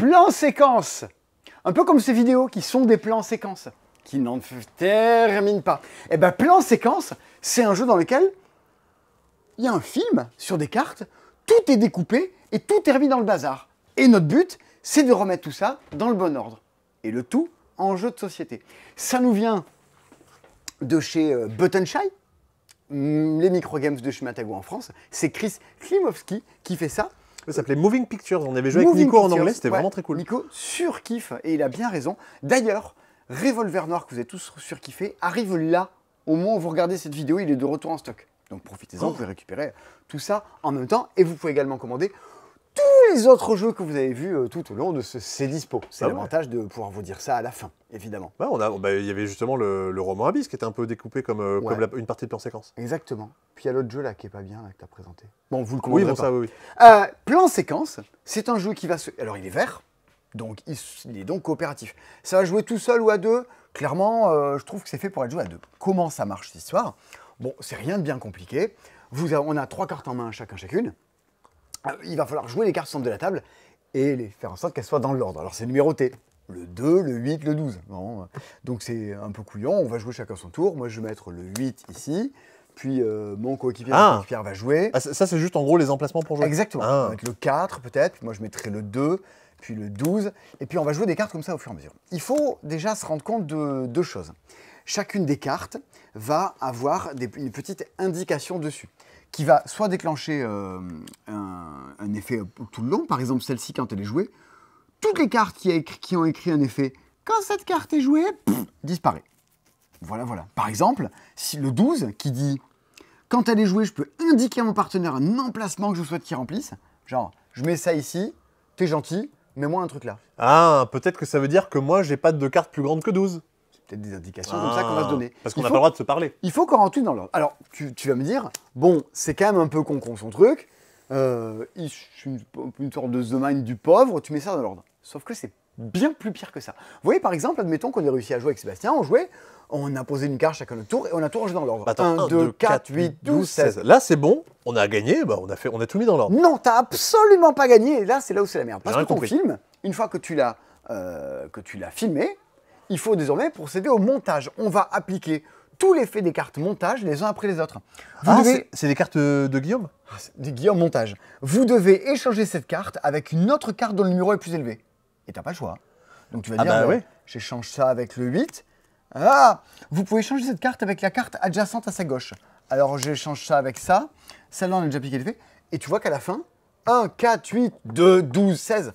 Plan-séquence, Un peu comme ces vidéos qui sont des plans séquences, qui n'en terminent pas. Et eh bien, plan séquence, c'est un jeu dans lequel il y a un film sur des cartes, tout est découpé et tout est dans le bazar. Et notre but, c'est de remettre tout ça dans le bon ordre. Et le tout en jeu de société. Ça nous vient de chez euh, Shy, mm, les microgames de chez Matago en France. C'est Chris Klimowski qui fait ça ça s'appelait Moving Pictures. On avait joué avec Nico en anglais, c'était vraiment très cool. Nico surkiffe et il a bien raison. D'ailleurs, Revolver Noir que vous avez tous surkiffé arrive là. Au moment où vous regardez cette vidéo, il est de retour en stock. Donc profitez-en, oh. vous pouvez récupérer tout ça en même temps et vous pouvez également commander tous les autres jeux que vous avez vus euh, tout au long de ces ah C'est Dispo. C'est l'avantage de pouvoir vous dire ça à la fin, évidemment. on a, bah, il y avait justement le, le roman Abyss qui était un peu découpé comme, euh, comme une partie de plan séquence. Exactement. Puis il y a l'autre jeu là qui est pas bien, que tu as présenté. Bon, vous le Oui, ça, oui, euh, plan séquence, c'est un jeu qui va se... Alors il est vert, donc il, est donc coopératif. Ça va jouer tout seul ou à deux Clairement, je trouve que c'est fait pour être joué à deux. Comment ça marche cette histoire Bon, c'est rien de bien compliqué. Vous on a trois cartes en main chacun chacune. Ah, il va falloir jouer les cartes centre de la table et les faire en sorte qu'elles soient dans l'ordre. Alors c'est numéroté, le 2, le 8, le 12. Euh, donc c'est un peu couillon, on va jouer chacun son tour. Moi je vais mettre le 8 ici, puis euh, mon coéquipier ah. va jouer. Ah, ça c'est juste en gros les emplacements pour jouer Exactement, mettre le 4 peut-être, moi je mettrai le 2, puis le 12, et puis on va jouer des cartes comme ça au fur et à mesure. Il faut déjà se rendre compte de deux choses. Chacune des cartes va avoir des, une petite indication dessus qui va soit déclencher euh, un, effet tout le long, par exemple celle-ci quand elle est jouée, toutes les cartes qui, ont écrit un effet, quand cette carte est jouée, disparaît. Voilà, voilà. Par exemple, si le 12 qui dit quand elle est jouée, je peux indiquer à mon partenaire un emplacement que je souhaite qu'il remplisse, genre je mets ça ici, t'es gentil, mets-moi un truc là. Ah, peut-être que ça veut dire que moi j'ai pas de carte plus grande que 12 peut-être des indications comme ça qu'on va se ah, donner. Parce qu'on n'a pas le droit de se parler. Il faut qu'on tout dans l'ordre. Alors, tu, vas me dire, bon, c'est quand même un peu con-con son truc. Euh, il, une, sorte de The Mind du pauvre, tu mets ça dans l'ordre. Sauf que c'est bien plus pire que ça. Vous voyez, par exemple, admettons qu'on ait réussi à jouer avec Sébastien, on jouait, on a posé une carte chacun notre tour et on a tout rangé dans l'ordre. 1, 2, 4, 8, 12, 16. Là, c'est bon, on a gagné, bah, on, a fait, on a tout mis dans l'ordre. Non, t'as absolument pas gagné, et là, c'est là où c'est la merde. Parce que ton film, une fois que tu l'as euh, filmé, il faut désormais procéder au montage. On va appliquer tous les faits des cartes montage les uns après les autres. Ah, C'est des cartes de Guillaume ah, Des Guillaume montage. Vous devez échanger cette carte avec une autre carte dont le numéro est plus élevé. Et t'as pas le choix. Donc tu vas ah dire, bah j'échange ça avec le 8. Ah Vous pouvez changer cette carte avec la carte adjacente à sa gauche. Alors j'échange ça avec ça. Celle-là, on a déjà piqué les Et tu vois qu'à la fin, 1, 4, 8, 2, 12, 16.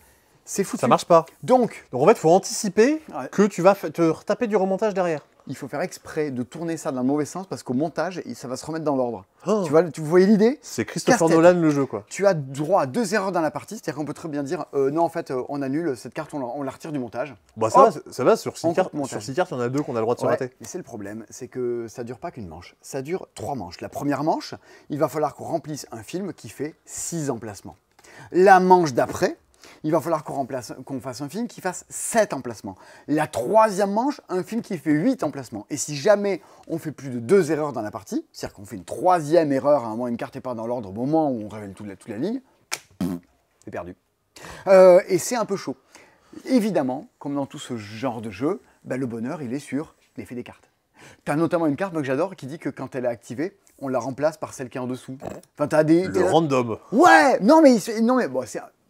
C'est fou. Ça marche pas. Donc, en fait, il faut anticiper que tu vas te retaper du remontage derrière. Il faut faire exprès de tourner ça dans le mauvais sens parce qu'au montage, ça va se remettre dans l'ordre. Oh. Tu vois, tu voyez l'idée C'est Christopher Nolan le jeu quoi. Tu as droit à deux erreurs dans la partie, c'est-à-dire qu'on peut très bien dire euh, non en fait euh, on annule cette carte, on la, retire du montage. Bah ça, va, ça va sur six, cartes, sur six cartes, il y en a deux qu'on a le droit de se rater. Mais c'est le problème, c'est que ça dure pas qu'une manche, ça dure trois manches. La première manche, il va falloir qu'on remplisse un film qui fait six emplacements. La manche d'après, il va falloir qu'on fasse un film qui fasse 7 emplacements. La troisième manche, un film qui fait 8 emplacements. Et si jamais on fait plus de deux erreurs dans la partie, c'est-à-dire qu'on fait une troisième erreur à un moment, une carte n'est pas dans l'ordre au moment où on révèle toute la, ligne, c'est perdu. Euh, et c'est un peu chaud. Évidemment, comme dans tout ce genre de jeu, bah, le bonheur, il est sur l'effet des cartes. T'as notamment une carte, que j'adore, qui dit que quand elle est activée, on la remplace par celle qui est en dessous. Enfin, t'as des... Le random. Ouais Non, mais, non, mais bon,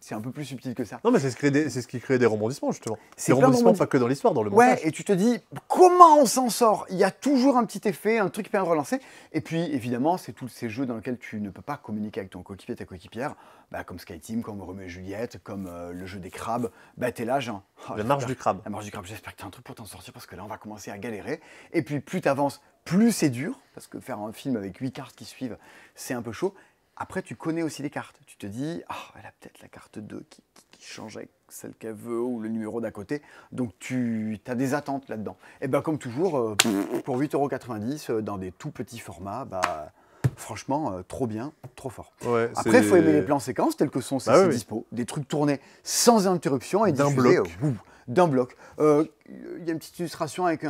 c'est un peu plus subtil que ça. Non, mais c'est ce, qui crée des rebondissements, justement. Des rebondissements, pas que dans l'histoire, dans le montage. Ouais, et tu te dis, comment on s'en sort Il y a toujours un petit effet, un truc qui permet de relancer. Et puis, évidemment, c'est tous ces jeux dans lesquels tu ne peux pas communiquer avec ton coéquipier, ta coéquipière, bah, comme Sky Team, comme Roméo et Juliette, comme euh, le jeu des crabes. Bah, t'es là, genre. Oh, la marche du crabe. La marche du crabe, j'espère que t'as un truc pour t'en sortir, parce que là, on va commencer à galérer. Et puis, plus t'avances, plus c'est dur, parce que faire un film avec 8 cartes qui suivent, c'est un peu chaud. Après, tu connais aussi les cartes. Tu te dis, ah, elle a peut-être la carte 2 qui, change avec celle qu'elle veut ou le numéro d'à côté. Donc, tu as des attentes là-dedans. Et eh bien, comme toujours, euh, pour 8,90€ euh, dans des tout petits formats, bah, franchement, euh, trop bien, trop fort. Après, il faut aimer les plans séquences tels que sont ces bah dispo. Des trucs tournés sans interruption et d'un bloc d'un bloc. Euh, il y a une petite illustration avec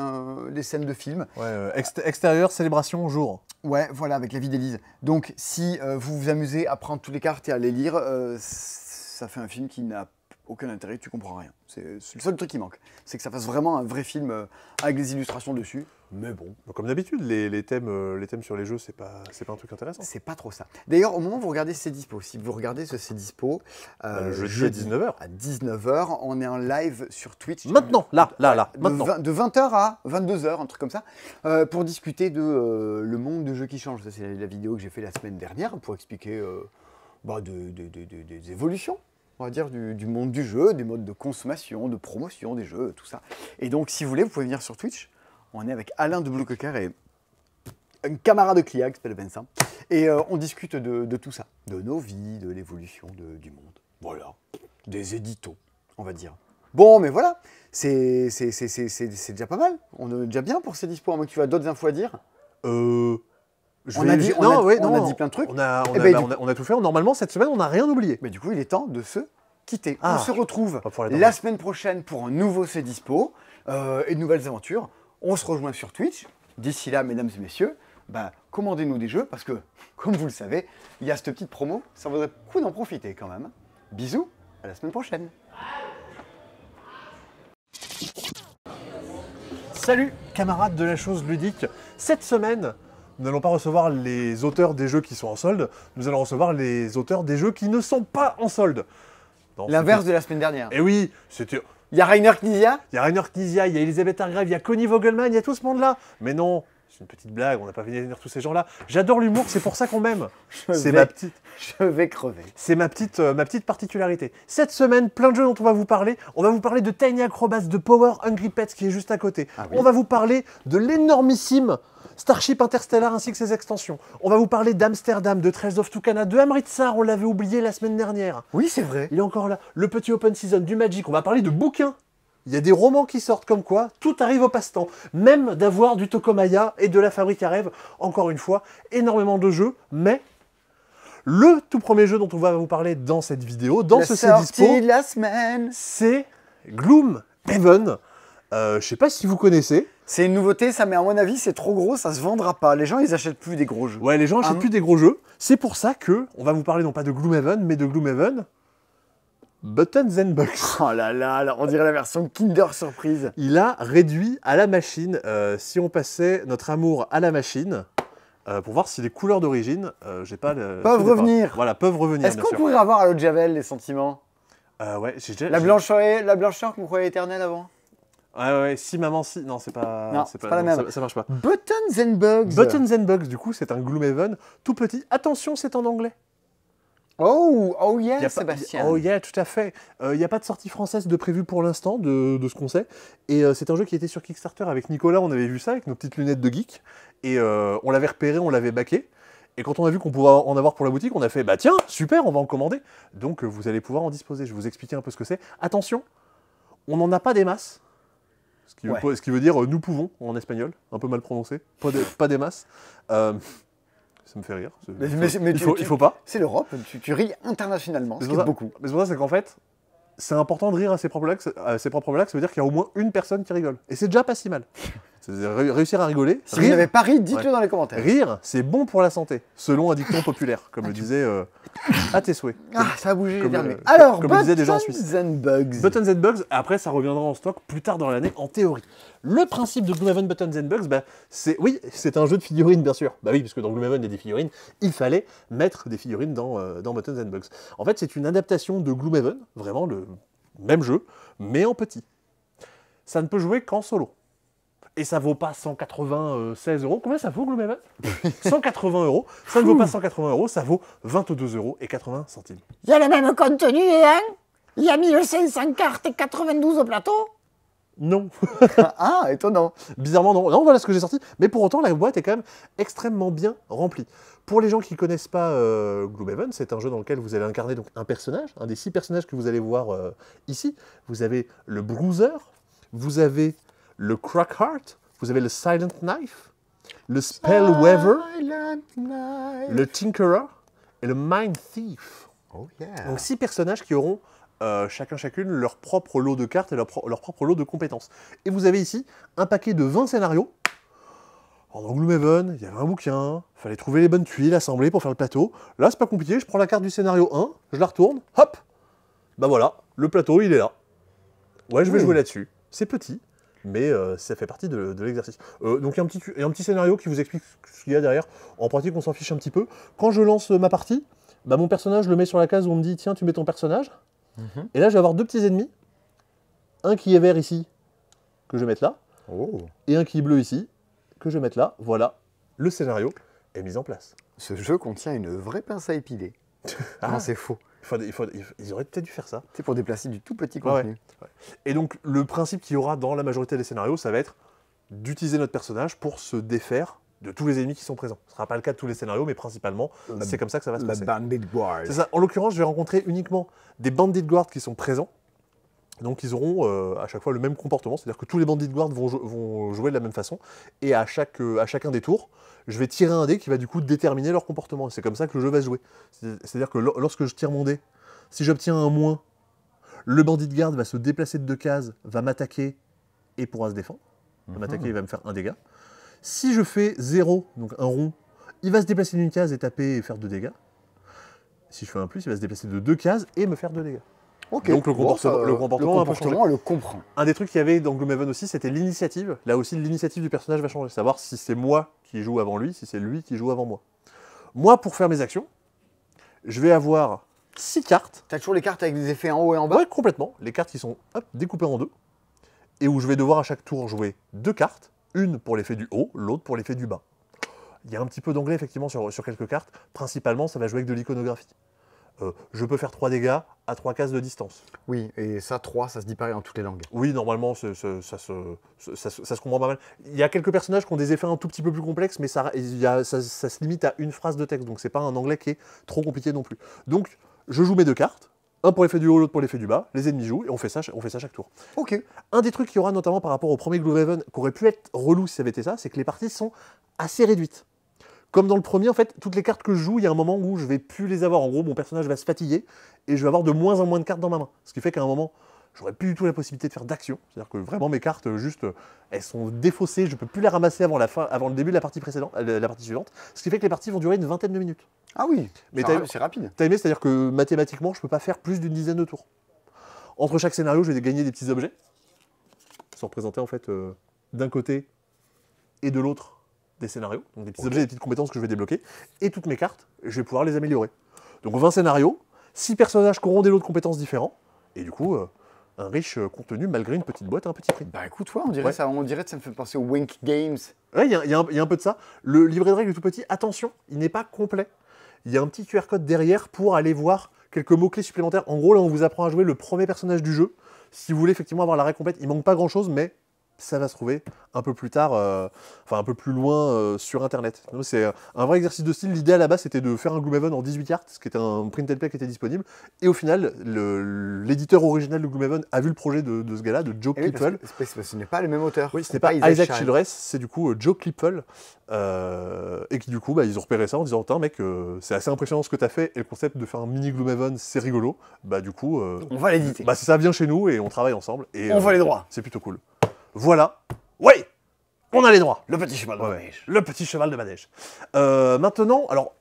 des scènes de film. Ouais, euh, extérieur, célébration, jour. Ouais, voilà, avec la vie d'Élise. Donc, si euh, vous vous amusez à prendre toutes les cartes et à les lire, ça fait un film qui n'a aucun intérêt, tu comprends rien. C'est le seul truc qui manque. C'est que ça fasse vraiment un vrai film euh, avec des illustrations dessus. Mais bon. Comme d'habitude, les, thèmes, euh, les thèmes sur les jeux, c'est pas, pas un truc intéressant. C'est pas trop ça. D'ailleurs, au moment où vous regardez ces dispo, si vous regardez ce C'est dispo, euh, euh jeudi, à 19h. À 19h, on est en live sur Twitch. Maintenant, là, là, là. Maintenant. De, 20, h à 22h, un truc comme ça, pour discuter de le monde de jeux qui change. Ça, c'est la, vidéo que j'ai fait la semaine dernière pour expliquer bah, des évolutions on va dire, du, monde du jeu, des modes de consommation, de promotion des jeux, tout ça. Et donc, si vous voulez, vous pouvez venir sur Twitch. On est avec Alain de Blue et un camarade de CLIA, qui s'appelle Vincent. Et euh, on discute de, tout ça, de nos vies, de l'évolution du monde. Voilà, des éditos, on va dire. Bon, mais voilà, c'est déjà pas mal. On est déjà bien pour ces dispos, à moins que tu aies d'autres infos à dire. Euh on, a dit, plein de trucs. On a, tout fait. Normalement, cette semaine, on n'a rien oublié. Mais du coup, il est temps de se quitter. on ah, se retrouve la semaine prochaine pour un nouveau C Dispo euh, et de nouvelles aventures. On se rejoint sur Twitch. D'ici là, mesdames et messieurs, bah, commandez-nous des jeux parce que, comme vous le savez, il y a cette petite promo. Ça vaudrait le coup d'en profiter quand même. Bisous, à la semaine prochaine. Salut, camarades de la chose ludique. Cette semaine, nous n'allons pas recevoir les auteurs des jeux qui sont en solde, nous allons recevoir les auteurs des jeux qui ne sont pas en solde. L'inverse de la semaine dernière. Et eh oui, c'était. Il y a Rainer Knizia Il y a Rainer Knizia, il y a Elisabeth Hargrave, il y a Connie Vogelman, il y a tout ce monde-là. Mais non, c'est une petite blague, on n'a pas fini venir tous ces gens-là. J'adore l'humour, c'est pour ça qu'on m'aime. C'est ma petite. Je vais crever. C'est ma petite, euh, ma petite particularité. Cette semaine, plein de jeux dont on va vous parler. On va vous parler de Tiny Acrobats, de Power Hungry Pets qui est juste à côté. Ah on va vous parler de l'énormissime Starship Interstellar ainsi que ses extensions. On va vous parler d'Amsterdam, de 13 of Tucana, de Amritsar, on l'avait oublié la semaine dernière. Oui, c'est vrai. Il est encore là. Le petit open season du Magic, on va parler de bouquins. Il y a des romans qui sortent comme quoi, tout arrive au passe-temps. Même d'avoir du Tokomaya et de la fabrique à rêves. Encore une fois, énormément de jeux, mais le tout premier jeu dont on va vous parler dans cette vidéo, dans ce service la semaine, c'est Gloomhaven. Euh, je sais pas si vous connaissez. C'est une nouveauté, ça, mais à mon avis, c'est trop gros, ça se vendra pas. Les gens, ils achètent plus des gros jeux. Ouais, les gens achètent hein plus des gros jeux. C'est pour ça que on va vous parler non pas de Gloomhaven, mais de Gloomhaven Buttons and Bugs. Oh là là, on dirait la version Kinder Surprise. Il a réduit à la machine, euh, si on passait notre amour à la machine, euh, pour voir si les couleurs d'origine, euh, j'ai pas le... Peuvent revenir. Voilà, peuvent revenir. Est-ce qu'on pourrait avoir à l'autre Javel les sentiments Ouais, j'ai La blancheur, la blancheur qu'on croyait éternelle avant Ouais, ouais, si maman, si. Non, c'est pas, c'est pas, la même. Ça, marche pas. Buttons and Bugs. Buttons and Bugs, du coup, c'est un Gloomhaven tout petit. Attention, c'est en anglais. Oh, oh yeah, Sébastien. oh yeah, tout à fait. Euh, il n'y a pas de sortie française de prévue pour l'instant, de, de, ce qu'on sait. Et euh, c'est un jeu qui était sur Kickstarter avec Nicolas, on avait vu ça avec nos petites lunettes de geek. Et euh, on l'avait repéré, on l'avait baqué. Et quand on a vu qu'on pouvait en avoir pour la boutique, on a fait bah tiens, super, on va en commander. Donc vous allez pouvoir en disposer. Je vais vous expliquer un peu ce que c'est. Attention, on n'en a pas des masses. Ce qui, veut, dire euh, nous pouvons en espagnol, un peu mal prononcé, pas, des masses. Euh, ça me fait rire. Mais, il, faut, faut pas. C'est l'Europe, tu, ris internationalement, ce beaucoup. Mais c'est pour ça, qu'en fait, c'est important de rire à ses propres blagues, à ses propres blagues ça veut dire qu'il y a au moins une personne qui rigole. Et c'est déjà pas si mal cest réussir à rigoler. Si vous n'avez pas ri, dites-le dans les commentaires. Rire, c'est bon pour la santé, selon un dicton populaire, comme ah, le disait euh, à Ah, ça a bougé Alors, comme Buttons des gens Bugs. Buttons Bugs, après, ça reviendra en stock plus tard dans l'année, en théorie. Le principe de Gloomhaven Buttons and Bugs, bah, c'est oui, c'est un jeu de figurines, bien sûr. Bah oui, parce que dans Gloomhaven, il y a des figurines. Il fallait mettre des figurines dans, euh, Buttons and Bugs. En fait, c'est une adaptation de Gloomhaven, vraiment le même jeu, mais en petit. Ça ne peut jouer qu'en solo et ça vaut pas 196 euros. Combien ça vaut Gloomhaven 180 euros. Ça ne vaut pas 180 euros, ça vaut 22 euros et 80 centimes. Il y a le même contenu, hein Il y a 1500 cartes et 92 au plateau non. ah, étonnant. Bizarrement, non. Non, voilà ce que j'ai sorti. Mais pour autant, la boîte est quand même extrêmement bien remplie. Pour les gens qui ne connaissent pas euh, Gloomhaven, c'est un jeu dans lequel vous allez incarner donc un personnage, un des six personnages que vous allez voir euh, ici. Vous avez le Bruiser, vous avez le heart vous avez le Silent Knife, le Spellweaver, le Tinkerer et le Mind Thief. Oh, Donc six personnages qui auront euh, chacun chacune leur propre lot de cartes et leur, propre lot de compétences. Et vous avez ici un paquet de 20 scénarios. En Gloomhaven, il y avait un bouquin, Il fallait trouver les bonnes tuiles, assembler pour faire le plateau. Là, c'est pas compliqué, je prends la carte du scénario 1, je la retourne, hop Bah ben voilà, le plateau, il est là. Ouais, je vais mmh. jouer là-dessus. C'est petit, mais euh, ça fait partie de, l'exercice. Euh, donc il y, a un petit, un petit scénario qui vous explique ce qu'il y a derrière. En pratique, on s'en fiche un petit peu. Quand je lance ma partie, bah, mon personnage le met sur la case où on me dit tiens, tu mets ton personnage. Mhm. Et là, je vais avoir deux petits ennemis. Un qui est vert ici, que je vais mettre là. Oh. Et un qui est bleu ici, que je vais mettre là. Voilà, le scénario est mis en place. Ce jeu contient une vraie pince à épiler. ah, c'est faux. Il ils auraient peut-être dû faire ça. C'est pour déplacer du tout petit ah contenu. Et donc, le principe qu'il y aura dans la majorité des scénarios, ça va être d'utiliser notre personnage pour se défaire de tous les ennemis qui sont présents. Ce ne sera pas le cas de tous les scénarios, mais principalement, c'est comme ça que ça va se passer. Bandit Guard. C'est ça. En l'occurrence, je vais rencontrer uniquement des Bandit Guard qui sont présents. Donc, ils auront euh, à chaque fois le même comportement, c'est-à-dire que tous les Bandit Guard vont, vont, jouer de la même façon. Et à, chaque, euh, à chacun des tours, je vais tirer un dé qui va du coup déterminer leur comportement. C'est comme ça que le jeu va se jouer. C'est-à-dire que lorsque je tire mon dé, si j'obtiens un moins, le bandit de garde va se déplacer de deux cases, va m'attaquer et pourra se défendre. Il va mhm. m'attaquer, il va me faire un dégât. Si je fais 0, donc un rond, il va se déplacer d'une case et taper et faire deux dégâts. Si je fais un plus, il va se déplacer de deux cases et me faire deux dégâts. Donc le, euh, comportement, le le le comprend. Un des trucs qu'il y avait dans Gloomhaven aussi, c'était l'initiative. Là aussi, l'initiative du personnage va changer. Savoir si c'est moi qui joue avant lui, si c'est lui qui joue avant moi. Moi, pour faire mes actions, je vais avoir six cartes. T'as toujours les cartes avec des effets en haut et en bas Oui, complètement. Les cartes qui sont découpées en deux. Et où je vais devoir à chaque tour jouer deux cartes. Une pour l'effet du haut, l'autre pour l'effet du bas. Il y a un petit peu d'anglais effectivement sur, sur quelques cartes. Principalement, ça va jouer avec de l'iconographie. Euh, je peux faire 3 dégâts à 3 cases de distance. Oui, et ça, 3, ça se dit pareil en toutes les langues. Oui, normalement, ça, se comprend pas mal. Il y a quelques personnages qui ont des effets un tout petit peu plus complexes, mais ça, se limite à une phrase de texte, donc c'est pas un anglais qui est trop compliqué non plus. Donc, je joue mes deux cartes, un pour l'effet du haut, l'autre pour l'effet du bas, les ennemis jouent, et on fait ça, on fait ça chaque tour. Ok. Un des trucs qu'il y aura notamment par rapport au premier Raven, qui aurait pu être relou si ça avait été ça, c'est que les parties sont assez réduites. Comme dans le premier, en fait, toutes les cartes que je joue, il y a un moment où je vais plus les avoir. En gros, mon personnage va se fatiguer et je vais avoir de moins en moins de cartes dans ma main. Ce qui fait qu'à un moment, n'aurai plus du tout la possibilité de faire d'action. C'est-à-dire que vraiment mes cartes, juste, elles sont défaussées, je peux plus les ramasser avant, la fin, avant le début de la partie précédente, euh, la partie suivante. Ce qui fait que les parties vont durer une vingtaine de minutes. Ah oui, mais c'est rapide. T'as aimé, c'est-à-dire que mathématiquement, je peux pas faire plus d'une dizaine de tours. Entre chaque scénario, je vais gagner des petits objets. sont représentés en fait euh, d'un côté et de l'autre des scénarios, donc des petits objets, des petites compétences que je vais débloquer, et toutes mes cartes, je vais pouvoir les améliorer. Donc 20 scénarios, six personnages qui auront des lots de compétences différents, et du coup, euh, un riche euh, contenu malgré une petite boîte un petit prix. Bah écoute, toi, on dirait ça, on dirait que ça me fait penser aux Wink Games. Ouais, il y, a un peu de ça. Le livret de règles est tout petit, attention, il n'est pas complet. Il y a un petit QR code derrière pour aller voir quelques mots-clés supplémentaires. En gros, là, on vous apprend à jouer le premier personnage du jeu. Si vous voulez effectivement avoir la règle complète, il manque pas grand-chose, mais ça va se trouver un peu plus tard, euh, enfin un peu plus loin euh, sur internet. C'est euh, un vrai exercice de style. L'idée à la base c'était de faire un Gloomhaven en 18 cartes, ce qui était un print and play qui était disponible. Et au final, l'éditeur original de Gloomhaven a vu le projet de, ce gars-là, de Joe eh oui, ce n'est pas le même auteur. Oui, ce n'est pas, Isaac Childress, c'est du coup Joe Clipple. et qui du coup, bah, ils ont repéré ça en disant Tiens, mec, c'est assez impressionnant ce que tu as fait. Et le concept de faire un mini Gloomhaven, c'est rigolo. Bah, du coup. on va l'éditer. Bah, ça vient chez nous et on travaille ensemble. on voit les droits. C'est plutôt cool. Voilà. Oui On a les droits. Le petit cheval de Manège, Le petit cheval de Manège. Euh, maintenant, alors,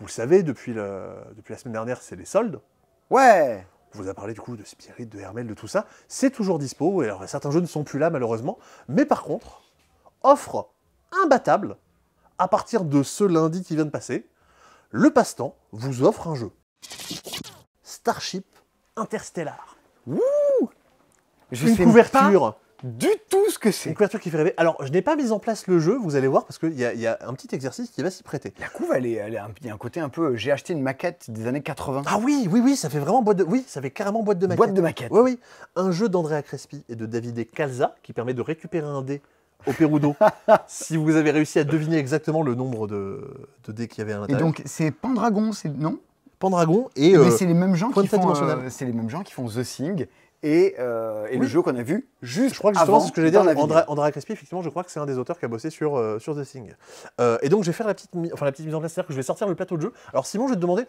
vous le savez, depuis, le, la semaine dernière, c'est les soldes. Ouais On vous a parlé du coup de Spirit, de Hermel, de tout ça. C'est toujours dispo. Et alors, certains jeux ne sont plus là, malheureusement. Mais par contre, offre imbattable, à partir de ce lundi qui vient de passer, le passe-temps vous offre un jeu. Starship Interstellar. Wouh Je Une couverture du tout ce que c'est. Une couverture qui fait rêver. Alors, je n'ai pas mis en place le jeu, vous allez voir, parce qu'il y, a un petit exercice qui va s'y prêter. La couve, elle est, un, y a un côté un peu. J'ai acheté une maquette des années 80. Ah oui, oui, oui, ça fait vraiment boîte de. Oui, ça fait carrément boîte de maquette. Boîte de maquette. Oui, oui. Un jeu d'Andrea Crespi et de Davide Calza qui permet de récupérer un dé au Pérou si vous avez réussi à deviner exactement le nombre de, dés qu'il y avait à l'intérieur. Et donc, c'est Pandragon, c'est. Non Pandragon et. Mais euh, c'est les mêmes gens qui font. Euh, c'est les mêmes gens qui font The Thing euh, et, le jeu qu'on a vu juste Je crois que justement, ce que j'ai dire, André, Crespi, effectivement, je crois que c'est un des auteurs qui a bossé sur, euh, sur The Thing. Euh, et donc, je vais faire la petite, enfin, la petite mise en place, c'est-à-dire que je vais sortir le plateau de jeu. Alors, Simon, je vais te demander,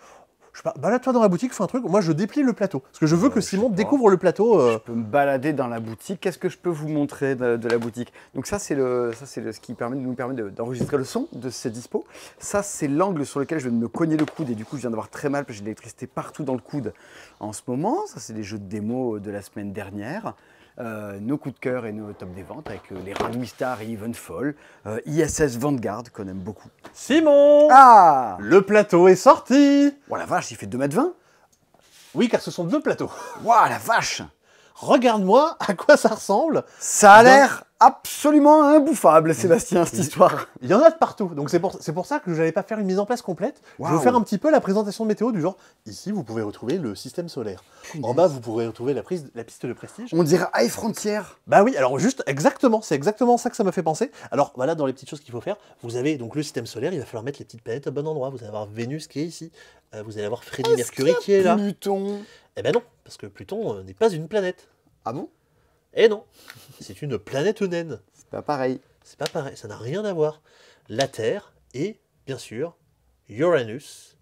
je balade toi dans la boutique, fais un truc. Moi, je déplie le plateau. Parce que je veux que Simon découvre le plateau. Euh. Je peux me balader dans la boutique. Qu'est-ce que je peux vous montrer de, la boutique Donc ça, c'est c'est ce qui nous permet d'enregistrer le son de ces dispo, Ça, c'est l'angle sur lequel je vais me cogner le coude et du coup, je viens d'avoir très mal parce que j'ai de l'électricité partout dans le coude en ce moment. Ça, c'est des jeux de démo de la semaine dernière. Euh, nos coups de cœur et nos top des ventes avec euh, les Rolling Star et Evenfall, euh, ISS Vanguard qu'on aime beaucoup. Simon Ah Le plateau est sorti Oh la vache, il fait 2m20 Oui, car ce sont deux plateaux. Waouh, la vache regarde-moi à quoi ça ressemble. Ça a l'air absolument imbouffable, Sébastien, cette histoire. Il y en a de partout. Donc c'est pour, pour, ça que je n'allais pas faire une mise en place complète. Je vais faire un petit peu la présentation de météo du genre, ici vous pouvez retrouver le système solaire. En bas vous pourrez retrouver la, piste de prestige. On dirait High Frontier. Bah oui, alors juste exactement, c'est exactement ça que ça m'a fait penser. Alors voilà, dans les petites choses qu'il faut faire, vous avez donc le système solaire, il va falloir mettre les petites planètes au bon endroit. Vous allez avoir Vénus qui est ici, euh, vous allez avoir Freddy Mercury qui est là. Pluton eh ben non, parce que Pluton euh, n'est pas une planète. Ah bon Eh non, c'est une planète naine. C'est pas pareil. C'est pas pareil, ça n'a rien à voir. La Terre et bien sûr, Uranus,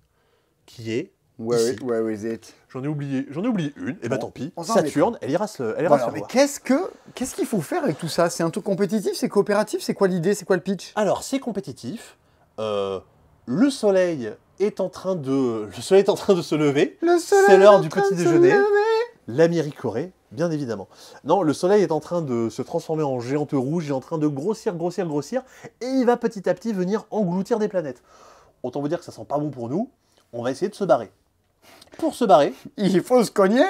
qui est Where, Ici. where is it J'en ai oublié, j'en ai oublié une. Et eh ben tant pis. Saturne, elle ira se, elle ira Mais qu'est-ce que, qu'est-ce qu'il faut faire avec tout ça C'est un truc compétitif, c'est coopératif, c'est quoi l'idée, c'est quoi le pitch Alors c'est compétitif. Euh, le Soleil est en train de... Le soleil est en train de se lever. Le C'est l'heure du petit déjeuner. L'Amérique Corée, bien évidemment. Non, le soleil est en train de se transformer en géante rouge, il est en train de grossir, grossir, grossir, et il va petit à petit venir engloutir des planètes. Autant vous dire que ça sent pas bon pour nous, on va essayer de se barrer. Pour se barrer... Il faut se cogner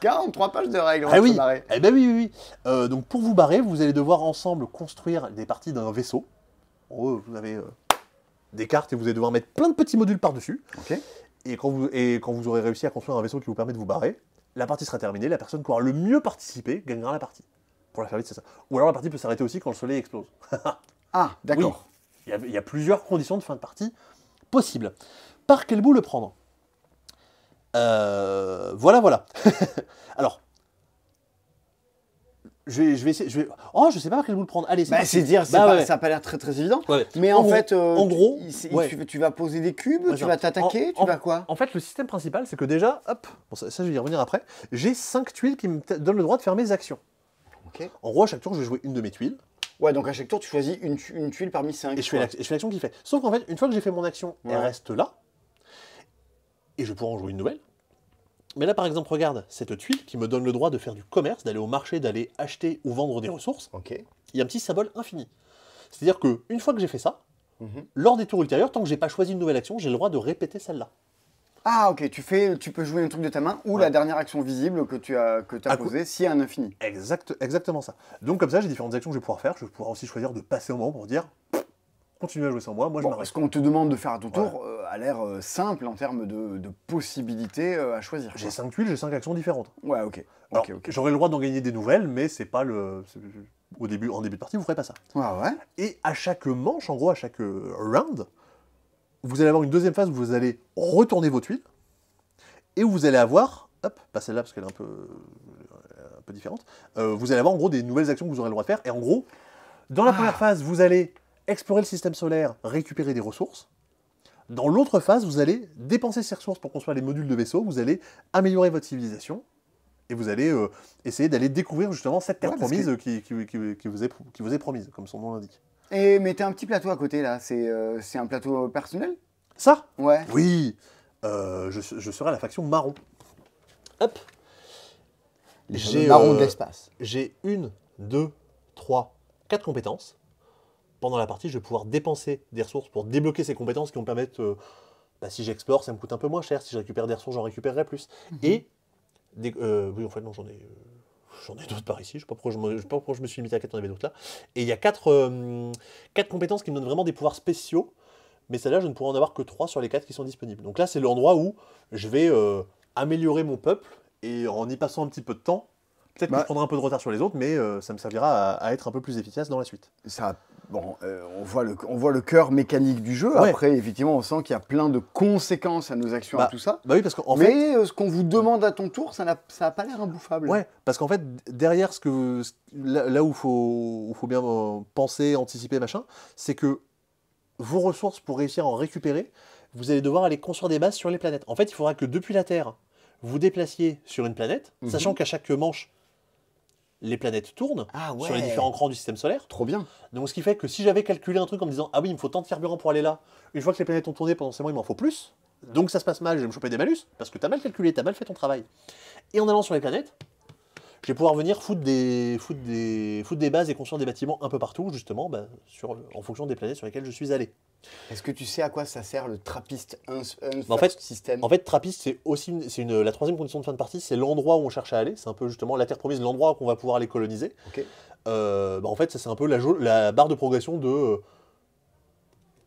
43 pages de règles ah oui. se barrer. Eh ben oui, oui, oui. Euh, donc pour vous barrer, vous allez devoir ensemble construire des parties d'un vaisseau. Oh, vous avez... Euh, des cartes et vous allez devoir mettre plein de petits modules par-dessus. Et, quand vous, et quand vous aurez réussi à construire un vaisseau qui vous permet de vous barrer, la partie sera terminée, la personne qui aura le mieux participé gagnera la partie. Pour la faire vite, c'est ça. Ou alors la partie peut s'arrêter aussi quand le soleil explose. ah, d'accord. Il, y a, plusieurs conditions de fin de partie possibles. Par quel bout le prendre euh, Voilà, voilà. alors, je vais, je vais essayer. Oh, je sais pas quel bout le prendre. Allez, c'est bah, c'est dire, bah, ça n'a pas l'air très très évident. Mais en, fait, en gros, euh, tu, vas poser des cubes, tu vas t'attaquer, tu vas quoi En fait, le système principal, c'est que déjà, hop, ça, je vais y revenir après. J'ai 5 tuiles qui me donnent le droit de faire mes actions. En gros, à chaque tour, je vais jouer une de mes tuiles. Ouais, donc à chaque tour, tu choisis une, tuile parmi 5. Et je fais l'action qu'il fait. Sauf qu'en fait, une fois que j'ai fait mon action, elle reste là. Et je pourrais en jouer une nouvelle. Mais là, par exemple, regarde cette tuile qui me donne le droit de faire du commerce, d'aller au marché, d'aller acheter ou vendre des ressources. Il y a un petit symbole infini. C'est-à-dire que une fois que j'ai fait ça, mhm. lors des tours ultérieurs, tant que j'ai pas choisi une nouvelle action, j'ai le droit de répéter celle-là. Ah ok, tu fais, tu peux jouer un truc de ta main ou la dernière action visible que tu as, que as posée s'il y a un infini. exactement ça. Donc comme ça, j'ai différentes actions que je vais pouvoir faire. Je vais pouvoir aussi choisir de passer au moment pour dire continuer à jouer sans moi. Moi, je bon, Ce qu'on te demande de faire à ton tour à euh, a l'air euh, simple en termes de, possibilités euh, à choisir. J'ai 5 tuiles, j'ai 5 actions différentes. Ouais, ok. ok J'aurai le droit d'en gagner des nouvelles, mais c'est pas le. Au début, en début de partie, vous ferez pas ça. Ah ouais. Et à chaque manche, en gros, à chaque round, vous allez avoir une deuxième phase où vous allez retourner vos tuiles et vous allez avoir, hop, pas celle-là parce qu'elle est un peu, un peu différente, vous allez avoir en gros des nouvelles actions que vous aurez le droit de faire. Et en gros, dans la ah. première phase, vous allez explorer le système solaire, récupérer des ressources. Dans l'autre phase, vous allez dépenser ces ressources pour construire les modules de vaisseau. vous allez améliorer votre civilisation, et vous allez euh, essayer d'aller découvrir justement cette terre promise euh, qui, vous est, promise, comme son nom l'indique. Et mettez un petit plateau à côté là, c'est euh, un plateau personnel Ça Ouais. Oui je, serai la faction marron. Hop marron de l'espace. J'ai une, deux, trois, quatre compétences pendant la partie, je vais pouvoir dépenser des ressources pour débloquer ces compétences qui vont me permettre, euh, bah, si j'explore, ça me coûte un peu moins cher, si je récupère des ressources, j'en récupérerai plus. Mhm. Et, euh, oui, en fait, non, j'en ai, euh, j'en ai d'autres par ici, je ne sais, pas pourquoi je me suis limité à 4, en avait d'autres là. Et il y a 4, quatre compétences qui me donnent vraiment des pouvoirs spéciaux, mais celle-là, je ne pourrai en avoir que 3 sur les 4 qui sont disponibles. Donc là, c'est l'endroit où je vais améliorer mon peuple, et en y passant un petit peu de temps, Peut-être que bah- je prendrai un peu de retard sur les autres, mais euh, ça me servira à, être un peu plus efficace dans la suite. Ça, bon, euh, on, voit le, le cœur mécanique du jeu. Après, effectivement, on sent qu'il y a plein de conséquences à nos actions à bah, tout ça. Bah oui, parce Mais fait, euh, ce qu'on vous demande à ton tour, ça n'a pas l'air imbouffable. Ouais, parce qu'en fait, derrière ce que là, où il faut, bien penser, anticiper, machin, c'est que vos ressources pour réussir à en récupérer, vous allez devoir aller construire des bases sur les planètes. En fait, il faudra que depuis la Terre, vous déplaciez sur une planète, mhm. sachant qu'à chaque manche, les planètes tournent ah sur les différents crans du système solaire. Trop bien. Donc ce qui fait que si j'avais calculé un truc en me disant ah oui il me faut tant de carburant pour aller là, une fois que les planètes ont tourné pendant ces mois, il m'en faut plus, donc ça se passe mal, je vais me choper des malus parce que t'as mal calculé, t'as mal fait ton travail. Et en allant sur les planètes, je vais pouvoir venir foutre des, foutre des, foutre des bases et construire des bâtiments un peu partout justement bah, sur, en fonction des planètes sur lesquelles je suis allé. Est-ce que tu sais à quoi ça sert le Trappist en fait, système En fait, Trappist, c'est aussi c'est la troisième condition de fin de partie, c'est l'endroit où on cherche à aller. C'est un peu justement la terre promise, l'endroit qu'on va pouvoir aller coloniser. Euh, bah, en fait, ça, c'est un peu la barre de progression de euh,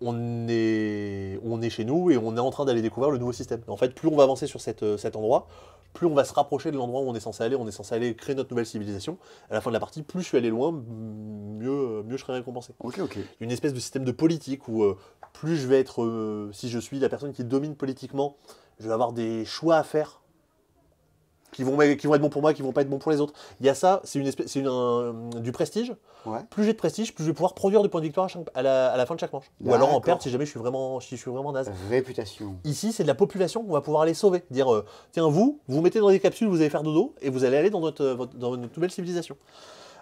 on est, on est chez nous et on est en train d'aller découvrir le nouveau système. En fait, plus on va avancer sur euh, cet endroit, plus on va se rapprocher de l'endroit où on est censé aller, on est censé aller créer notre nouvelle civilisation. À la fin de la partie, plus je suis allé loin, mieux, euh, mieux je serai récompensé. Ok, Une espèce de système de politique où euh, plus je vais être, si je suis la personne qui domine politiquement, je vais avoir des choix à faire qui vont, qui vont être bons pour moi, qui vont pas être bons pour les autres. Il y a ça, c'est une espèce, du prestige. Ouais. Plus j'ai de prestige, plus je vais pouvoir produire du points de victoire à, chaque, à, la, fin de chaque manche. Ou alors en perte si jamais je suis vraiment, si je suis vraiment naze. Réputation. Ici, c'est de la population qu'on va pouvoir aller sauver. Dire, euh, tiens, vous, vous mettez dans des capsules, vous allez faire dodo et vous allez aller dans notre, euh, votre, dans nouvelle civilisation.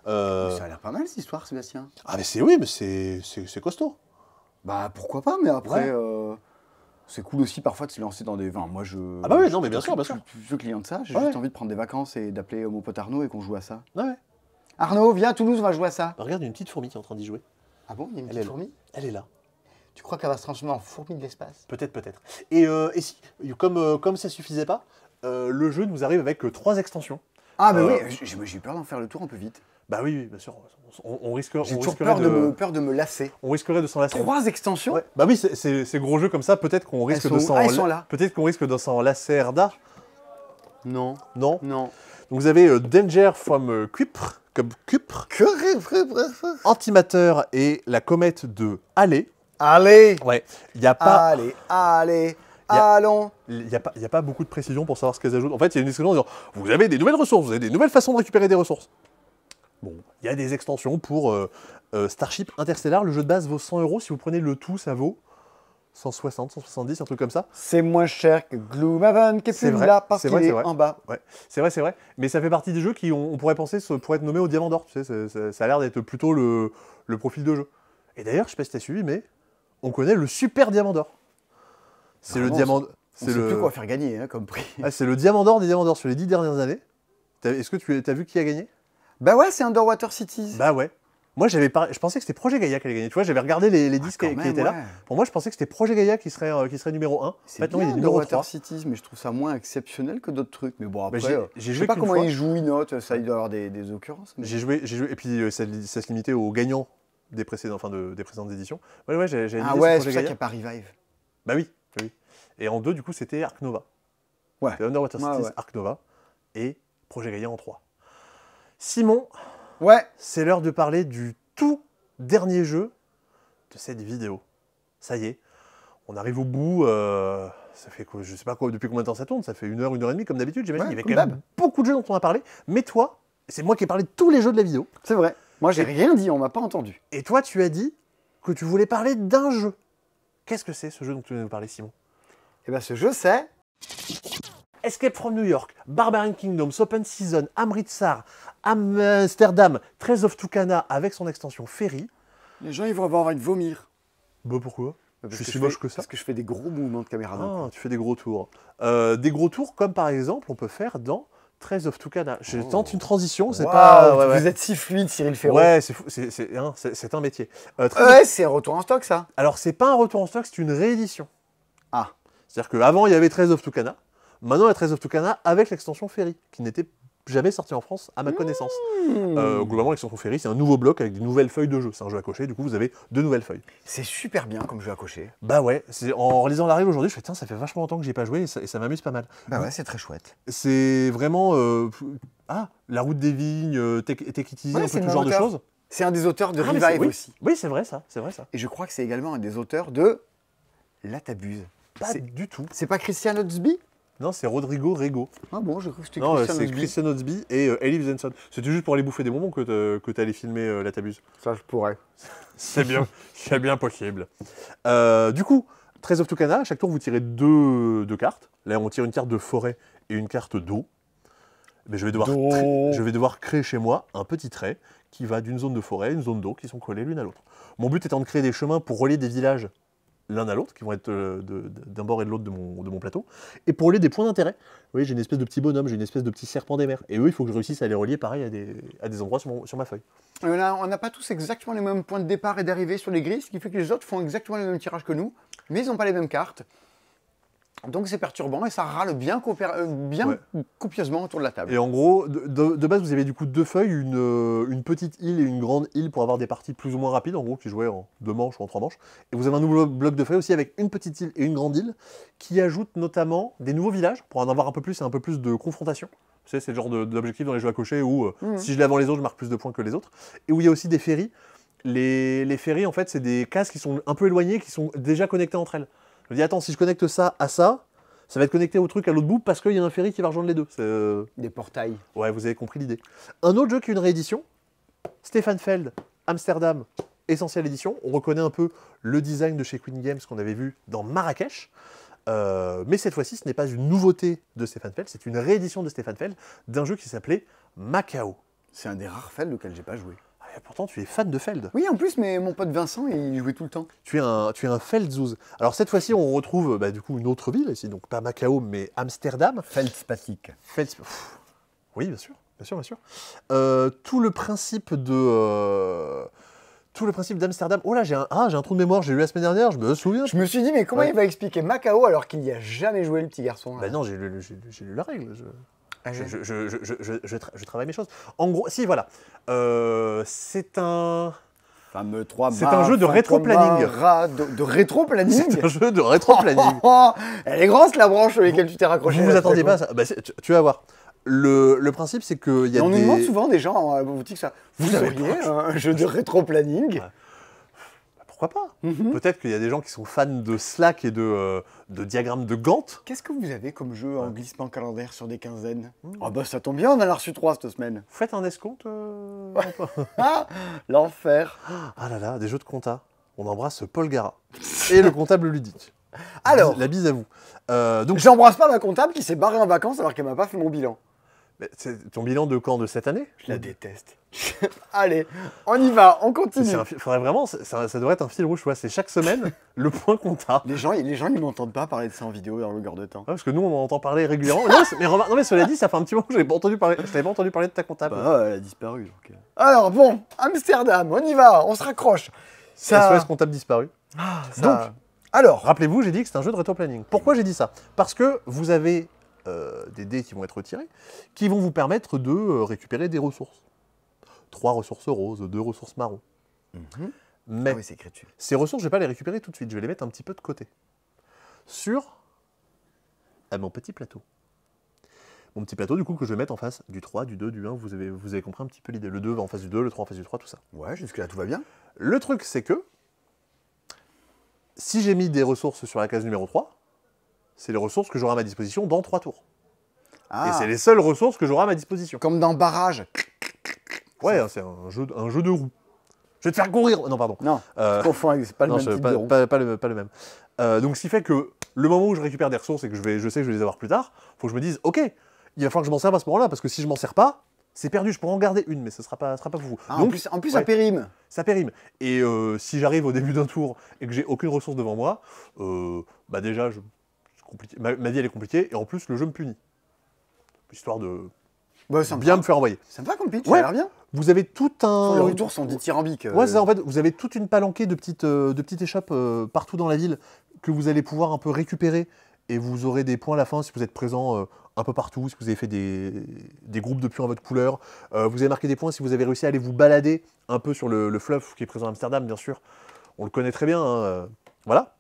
Euh, ça a l'air pas mal cette histoire, Sébastien. Ah, mais c'est oui, mais c'est costaud. Bah pourquoi pas, mais après c'est cool aussi parfois de se lancer dans des. vins, moi, je. Ah bah oui, non, mais bien sûr, bien sûr. Je suis client de ça. J'ai juste envie de prendre des vacances et d'appeler euh, mon pote Arnaud et qu'on joue à ça. Ouais. Arnaud, viens Toulouse, on va jouer à ça. Bah, regarde, une petite fourmi qui est en train d'y jouer. Ah bon Il y une Elle petite fourmi Elle est là. Tu crois qu'elle va se transformer en fourmi de l'espace Peut-être, peut-être. Et, euh, et si, euh, comme, euh, comme ça suffisait pas, le jeu nous arrive avec trois extensions. Ah bah oui, j'ai eu peur d'en faire le tour un peu vite. Bah oui, bien sûr. On, risque, J'ai toujours peur de, me, lasser. On risquerait de s'en lasser. Trois extensions Bah oui, c'est, ces gros jeux comme ça, peut-être qu'on risque de s'en ah, sont là. Peut-être qu'on risque de s'en lasser d'art. Non. Non. Non. Donc vous avez euh, Danger from euh, Cupre, comme Cupre, Antimateur et la comète de Allez. Allez Ouais, il a pas... Allez, allez, allons Il n'y a, pas... a, pas beaucoup de précision pour savoir ce qu'elles ajoutent. En fait, il y a une discussion en disant, vous avez des nouvelles ressources, vous avez des nouvelles façons de récupérer des ressources. Bon, il y a des extensions pour euh, euh, Starship Interstellar. Le jeu de base vaut 100 euros. Si vous prenez le tout, ça vaut 160, 170, un truc comme ça. C'est moins cher que Gloomhaven, qui est plus vrai, là parce qu'il est, en bas. Ouais. C'est vrai, c'est vrai. Mais ça fait partie des jeux qui, on, pourrait penser, pourraient être nommés au diamant d'or. Tu sais, ça, a l'air d'être plutôt le, profil de jeu. Et d'ailleurs, je sais pas si t'as suivi, mais on connaît le super diamant d'or. C'est le diamant. C'est le... plus quoi faire gagner hein, comme prix. Ah, c'est le diamant d'or des diamants d'or sur les dix dernières années. Est-ce que tu as vu qui a gagné bah ouais, c'est Underwater Cities. Bah ouais. Moi, j'avais je pensais que c'était Projet Gaïa qui allait gagner. Tu vois, j'avais regardé les, ah, disques qui, étaient là. Pour moi, je pensais que c'était Projet Gaïa qui serait, euh, qui serait numéro 1. Maintenant, il est numéro 3. Cities, mais je trouve ça moins exceptionnel que d'autres trucs. Mais bon, bah, après, bah, je sais pas comment ils jouent, une note, ça, il doit avoir des, des occurrences. J'ai joué, joué, et puis euh, ça, se limitait aux gagnants des, de, des précédentes éditions. Ouais, ouais, j'ai Ah ouais, c'est ça qu'il n'y a pas Revive. Bah oui, oui. Et en 2, du coup, c'était Ark Nova. Ouais. Underwater Cities, Arc Nova et Projet Gaia en 3. Simon, ouais. c'est l'heure de parler du tout dernier jeu de cette vidéo. Ça y est, on arrive au bout. Euh, ça fait je sais pas quoi, depuis combien de temps ça tourne, ça fait une heure, une heure et demie comme d'habitude. J'imagine il y avait quand même beaucoup de jeux dont on a parlé. Mais toi, c'est moi qui ai parlé de tous les jeux de la vidéo. C'est vrai. Moi, j'ai rien dit, on m'a pas entendu. Et toi, tu as dit que tu voulais parler d'un jeu. Qu'est-ce que c'est ce jeu dont tu de nous parler, Simon Eh bien, ce jeu, c'est Escape from New York, Barbarian Kingdoms, Open Season, Amritsar, Amsterdam, 13 of Tukana avec son extension Ferry. Les gens, ils vont avoir envie de vomir. Bah pourquoi bah, parce je suis si moche que ça. Parce que je fais des gros mouvements de caméra. Ah, tu fais des gros tours. Euh, des gros tours comme par exemple on peut faire dans 13 of Tukana. Je oh. tente une transition, c'est pas... vous êtes si fluide Cyril Ferro. Ouais, c'est un métier. Euh, ouais, c'est un retour en stock ça. Alors c'est pas un retour en stock, c'est une réédition. Ah. C'est-à-dire qu'avant il y avait 13 of Tukana. Maintenant, la 13 of Tucana avec l'extension Ferry, qui n'était jamais sortie en France, à ma hmm. connaissance. Euh, globalement, l'extension Ferry, c'est un nouveau bloc avec de nouvelles feuilles de jeu. C'est un jeu à cocher, du coup, vous avez deux nouvelles feuilles. C'est super bien comme jeu à cocher. Bah ouais, en lisant l'arrivée aujourd'hui, je me tiens, ça fait vachement longtemps que j'ai pas joué et ça, m'amuse pas mal. Bah ouais, c'est très chouette. C'est vraiment. Euh, ah, la route des vignes, euh, tout genre de choses. C'est un des auteurs de ah, Revive aussi. Oui, c'est vrai ça, c'est vrai ça. Et je crois que c'est également un des auteurs de La Tabuse. Pas du tout. C'est pas Christian Otsby non, c'est Rodrigo Rego. Ah bon, je crois que c'était Christian c'est Christian et euh, Elif Zenson. C'était juste pour aller bouffer des bonbons que tu allé filmer euh, la Tabuse. Ça, je pourrais. C'est bien, bien possible. Euh, du coup, 13 of Tucana, à chaque tour, vous tirez deux, cartes. Là, on tire une carte de forêt et une carte d'eau. Mais je vais, devoir je vais devoir créer chez moi un petit trait qui va d'une zone de forêt à une zone d'eau qui sont collées l'une à l'autre. Mon but étant de créer des chemins pour relier des villages l'un à l'autre, qui vont être euh, d'un bord et de l'autre de mon, plateau. Et pour les des points d'intérêt, vous voyez, j'ai une espèce de petit bonhomme, j'ai une espèce de petit serpent des mers. Et eux, il faut que je réussisse à les relier pareil à des, à endroits sur, ma feuille. là, on n'a pas tous exactement les mêmes points de départ et d'arrivée sur les grilles, ce qui fait que les autres font exactement le même tirage que nous, mais ils n'ont pas les mêmes cartes. Donc c'est perturbant et ça râle bien, euh, bien copieusement autour de la table. Et en gros, de, base, vous avez du coup deux feuilles, une, euh, une, petite île et une grande île pour avoir des parties plus ou moins rapides, en gros, qui jouaient en deux manches ou en trois manches. Et vous avez un nouveau bloc de feuilles aussi avec une petite île et une grande île qui ajoutent notamment des nouveaux villages pour en avoir un peu plus et un peu plus de confrontation. C'est le genre d'objectif dans les jeux à cocher où euh, mmh. si je l'ai avant les autres, je marque plus de points que les autres. Et où il y a aussi des ferries. Les, les ferries, en fait, c'est des cases qui sont un peu éloignées, qui sont déjà connectées entre elles. Je me dis, attends, si je connecte ça à ça, ça va être connecté au truc à l'autre bout parce qu'il y a un ferry qui va rejoindre les deux. Euh, des portails. Ouais, vous avez compris l'idée. Un autre jeu qui est une réédition, Stéphane Feld, Amsterdam, Essentiel édition. On reconnaît un peu le design de chez Queen Games qu'on avait vu dans Marrakech. Euh, mais cette fois-ci, ce n'est pas une nouveauté de Stéphane Feld, c'est une réédition de Stéphane Feld d'un jeu qui s'appelait Macao. C'est un des rares Feld auquel j'ai pas joué. Et pourtant, tu es fan de Feld. Oui, en plus, mais mon pote Vincent, il jouait tout le temps. Tu es un, tu Feldzouz. Alors cette fois-ci, on retrouve bah, du coup une autre ville, ici, donc pas Macao, mais Amsterdam. Feldspatik. Oui, bien sûr, bien sûr, bien sûr. Euh, tout le principe de... Euh, tout le principe d'Amsterdam. Oh là, j'ai un, ah, un trou de mémoire, j'ai lu la semaine dernière, je me souviens. Je me suis dit, mais comment il va expliquer Macao alors qu'il n'y a jamais joué le petit garçon Bah non, j'ai lu, lu, la règle. Ah je, je, travaille mes choses. En gros, si, voilà. Euh, c'est un. Fameux 3 C'est un jeu de rétro-planning. De, rétroplanning. rétro-planning C'est un jeu de rétro-planning. Elle est grosse la branche sur laquelle tu t'es raccroché. Vous vous attendez pas à ça bah, tu, vas voir. Le, principe, c'est qu'il y a on des. On nous demande souvent des gens à euh, dit boutique ça. Vous, avez auriez un jeu de rétro-planning pas mhm. Peut-être qu'il y a des gens qui sont fans de Slack et de, euh, de diagrammes de Gantt. Qu'est-ce que vous avez comme jeu en glissement calendrier sur des quinzaines hmm. Ah bah ça tombe bien, on en a reçu trois cette semaine. faites un escompte euh, ah, L'enfer Ah là là, des jeux de compta. On embrasse Paul Gara et le comptable ludique. Alors La bise à vous. Euh, donc... J'embrasse pas ma comptable qui s'est barrée en vacances alors qu'elle m'a pas fait mon bilan. C'est ton bilan de camp de cette année Je la déteste. Allez, on y va, on continue. faudrait vraiment, ça, devrait être un fil rouge, ouais. C'est chaque semaine le point comptable. Les gens, les gens, ils m'entendent pas parler de ça en vidéo dans le longueur de temps. parce que nous, on en entend parler régulièrement. non, mais cela dit, ça fait un petit moment que je n'avais pas entendu parler. entendu parler de ta comptable. Bah, elle a disparu. Euh. Alors bon, Amsterdam, on y va, on se raccroche. Ça... ce comptable disparu. Ah, ça... Donc, alors, rappelez-vous, j'ai dit que c'est un jeu de retour planning Pourquoi j'ai dit ça Parce que vous avez euh, des dés qui vont être tirés, qui vont vous permettre de euh, récupérer des ressources. Trois ressources roses, deux ressources marron. Mhm. Mais ah ces ressources, je ne vais pas les récupérer tout de suite, je vais les mettre un petit peu de côté. Sur à euh, mon petit plateau. Mon petit plateau, du coup, que je vais mettre en face du 3, du 2, du 1, vous avez, vous avez compris un petit peu l'idée. Le 2 en face du 2, le 3 en face du 3, tout ça. Ouais, jusque-là, tout va bien. Le truc, c'est que si j'ai mis des ressources sur la case numéro 3, c'est les ressources que j'aurai à ma disposition dans trois tours. Et ah. c'est les seules ressources que j'aurai à ma disposition. Comme dans Barrage. Ouais, hein, c'est un jeu, un jeu de roue. Je vais te faire courir Non, pardon. Non, euh, c'est pas, le même pas, Pas, le, même. donc, ce qui fait que le moment où je récupère des ressources et que je, vais, je sais que je vais les avoir plus tard, faut que je me dise, ok, il va falloir que je m'en sers à ce moment-là, parce que si je m'en sers pas, c'est perdu. Je pourrais en garder une, mais ce sera pas, sera pas fou. vous ah, en plus, ça périme. Ça périme. Et euh, si j'arrive au début d'un tour et que j'ai aucune ressource devant moi, euh, bah déjà, je Ma, vie, elle est compliquée, et en plus, le jeu me punit. Histoire de bien me faire envoyer. Sympa comme pitch, ça a bien. Vous avez tout un. Les retours sont dithyrambiques. Euh. Ouais, en fait, vous avez toute une palanquée de petites, euh, de petites échappes euh, partout dans la ville que vous allez pouvoir un peu récupérer. Et vous aurez des points à la fin si vous êtes présent un peu partout, si vous avez fait des, groupes de pions à votre couleur. vous avez marqué des points si vous avez réussi à aller vous balader un peu sur le, fleuve qui est présent à Amsterdam, bien sûr. On le connaît très bien. Hein, voilà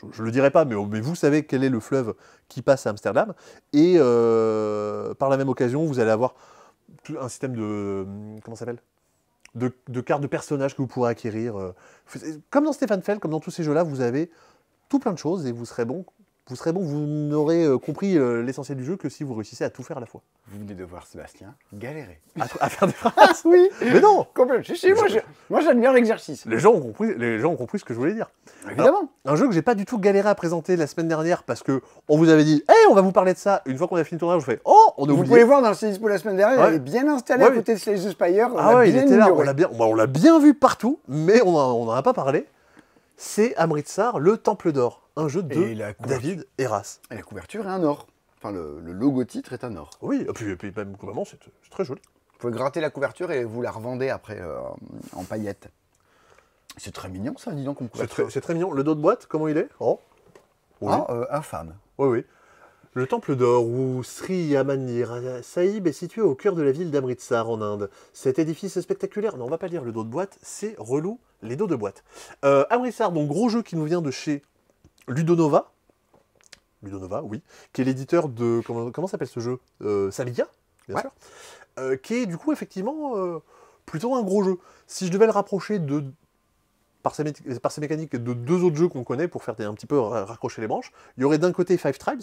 je ne le dirai pas, oh, mais, vous savez quel est le fleuve qui passe à Amsterdam. Et euh, par la même occasion, vous allez avoir un système de. Hum, comment s'appelle de, de cartes de personnages que vous pourrez acquérir. Euh. Comme dans Stéphane Fell, comme dans tous ces jeux-là, vous avez tout plein de choses et vous serez bon vous serez bon, vous n'aurez euh, compris euh, l'essentiel du jeu que si vous réussissez à tout faire à la fois. Vous venez de voir Sébastien galérer. À, faire des phrases Oui Mais non je sais, Moi, moi j'admire l'exercice. Les, gens ont compris, les gens ont compris ce que je voulais dire. Évidemment Un jeu que j'ai pas du tout galéré à présenter la semaine dernière parce que on vous avait dit Hé, on va vous parler de ça Une fois qu'on a fini le tournage, je fais Oh On Vous pouvez voir dans le dispo la semaine dernière, il est bien installé à côté de Slay the Spire. ah ouais, il était là, on l'a bien, bien vu partout, mais on n'en a pas parlé c'est Amritsar, le Temple d'Or, un jeu de David Eras. Et la couverture est un or. Enfin, le, logo-titre est un or. Oui, et puis, et puis même c'est très joli. Vous pouvez gratter la couverture et vous la revendez après euh, en paillettes. C'est très mignon ça, dis donc, C'est très, mignon. Le dos de boîte, comment il est oh. Ah, euh, infâme. Oui, oui. Le temple d'or ou Sri Yamanir Sahib est situé au cœur de la ville d'Amritsar en Inde. Cet édifice spectaculaire, Non, on va pas lire le dos de boîte, c'est relou les dos de boîte. Euh, Amritsar, donc gros jeu qui nous vient de chez Ludonova. Ludonova, oui, qui est l'éditeur de. Comment, s'appelle ce jeu euh, bien sûr. Euh, qui est du coup effectivement euh, plutôt un gros jeu. Si je devais le rapprocher de par ses, mécaniques de deux autres jeux qu'on connaît pour faire des, un petit peu raccrocher les branches, il y aurait d'un côté Five Tribes,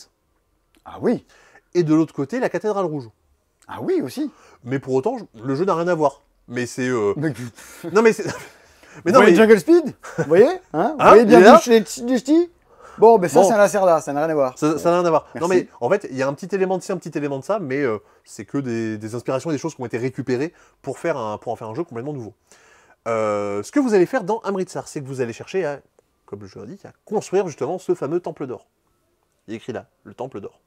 ah oui Et de l'autre côté, la cathédrale rouge. Ah oui, aussi Mais pour autant, le jeu n'a rien à voir. Mais c'est... Euh, mais, Non, mais c'est... Mais non, mais... Jungle Speed Vous voyez hein Vous ah, voyez bien Bon, mais ça, c'est un lacerda, ça n'a rien à voir. Ça, n'a rien à voir. Non, mais en fait, il y a un petit élément de ci, un petit élément de ça, mais euh, c'est que des, inspirations et des choses qui ont été récupérées pour, faire un, pour en faire un jeu complètement nouveau. Euh, ce que vous allez faire dans Amritsar, c'est que vous allez chercher à, comme je l'ai dit, à construire justement ce fameux temple d'or. Il écrit là, le temple d'or.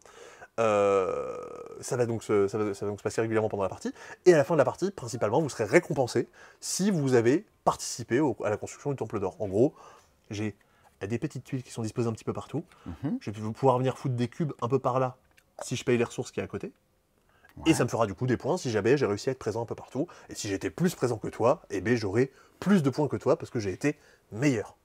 Euh, ça, va donc se, se passer régulièrement pendant la partie. Et à la fin de la partie, principalement, vous serez récompensé si vous avez participé à la construction du temple d'or. En gros, j'ai des petites tuiles qui sont disposées un petit peu partout. Mhm. Je vais pouvoir venir foutre des cubes un peu par là si je paye les ressources qui est à côté. Et ça me fera du coup des points si jamais j'ai réussi à être présent un peu partout. Et si j'étais plus présent que toi, et eh ben j'aurais plus de points que toi parce que j'ai été meilleur.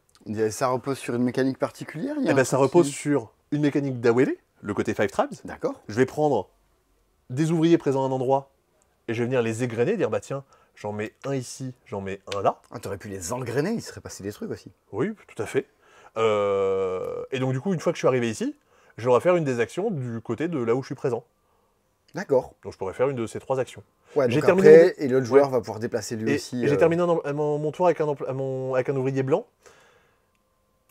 Ça repose sur une mécanique particulière eh ben, Ça repose sur une mécanique d'Awele, le côté Five Tribes. D'accord. Je vais prendre des ouvriers présents à un endroit et je vais venir les égrener, dire bah tiens, j'en mets un ici, j'en mets un là. Ah, aurais pu les engrener, il serait passé des trucs aussi. Oui, tout à fait. Euh, et donc du coup, une fois que je suis arrivé ici, je vais faire une des actions du côté de là où je suis présent. D'accord. Donc je pourrais faire une de ces trois actions. Ouais, terminé... et l'autre joueur va pouvoir déplacer lui aussi. Et J'ai euh, terminé mon, mon, tour avec un, avec un ouvrier blanc.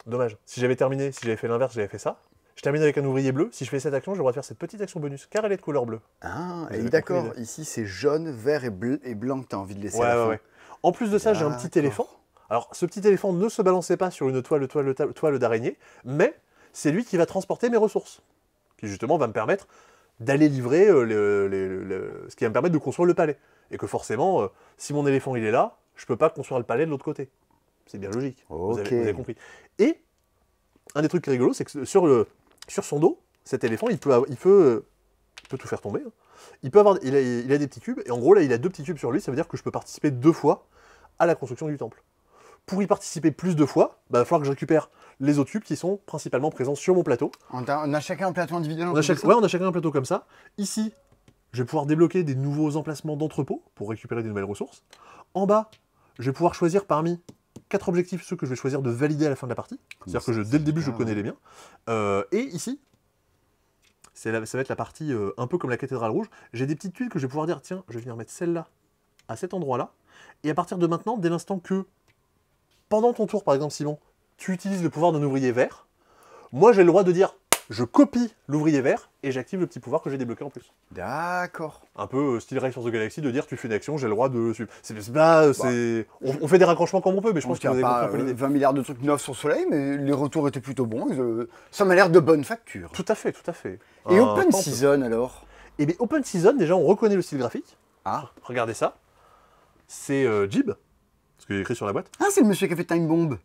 Dommage. Si j'avais terminé, si j'avais fait l'inverse, j'avais fait ça. Je termine avec un ouvrier bleu. Si je fais cette action, je le faire cette petite action bonus, car elle est de couleur bleue. Ah, d'accord. Ici, c'est jaune, vert et, bleu, et blanc que tu as envie de laisser En plus de ça, j'ai un petit éléphant. Alors, ce petit éléphant ne se balançait pas sur une toile, toile, d'araignée, mais c'est lui qui va transporter mes ressources, qui justement va me permettre d'aller livrer euh, ce qui va me permettre de construire le palais. Et que forcément, euh, si mon éléphant il est là, je peux pas construire le palais de l'autre côté. C'est bien logique. vous, avez, compris. Et un des trucs rigolos, c'est que sur le, sur son dos, cet éléphant, il peut, il peut, euh, peut tout faire tomber. Hein. Il, peut avoir, il, a, des petits cubes, et en gros, là, il a deux petits cubes sur lui, ça veut dire que je peux participer deux fois à la construction du temple. Pour y participer plus de fois, il bah, va falloir que je récupère les autres cubes qui sont principalement présents sur mon plateau. On a, chacun un plateau individuel on Ouais, on a chacun un plateau comme ça. Ici, je vais pouvoir débloquer des nouveaux emplacements d'entrepôt pour récupérer des nouvelles ressources. En bas, je vais pouvoir choisir parmi quatre objectifs, ceux que je vais choisir de valider à la fin de la partie. C'est-à-dire que dès le début, je connais les miens. Euh, et ici, ça va être la partie euh, un peu comme la cathédrale rouge. J'ai des petites tuiles que je vais pouvoir dire, tiens, je vais venir mettre celle-là à cet endroit-là. Et à partir de maintenant, dès l'instant que, pendant ton tour, par exemple, Simon, tu utilises le pouvoir d'un ouvrier vert, moi j'ai le droit de dire, je copie l'ouvrier vert et j'active le petit pouvoir que j'ai débloqué en plus. D'accord. Un peu euh, style Race of Galaxy de dire tu fais une action, j'ai le droit de euh, bah, on, fait des raccrochements comme on peut, mais je pense qu'il y a 20 euh, milliards de trucs neufs sur soleil, mais les retours étaient plutôt bons. ça m'a l'air de bonne facture. Tout à fait, tout à fait. Et Open Season alors Eh bien Open Season, déjà on reconnaît le style graphique. Ah. Regardez ça. C'est Jib, ce qu'il écrit sur la boîte. Ah, c'est le monsieur qui a fait Time Bomb.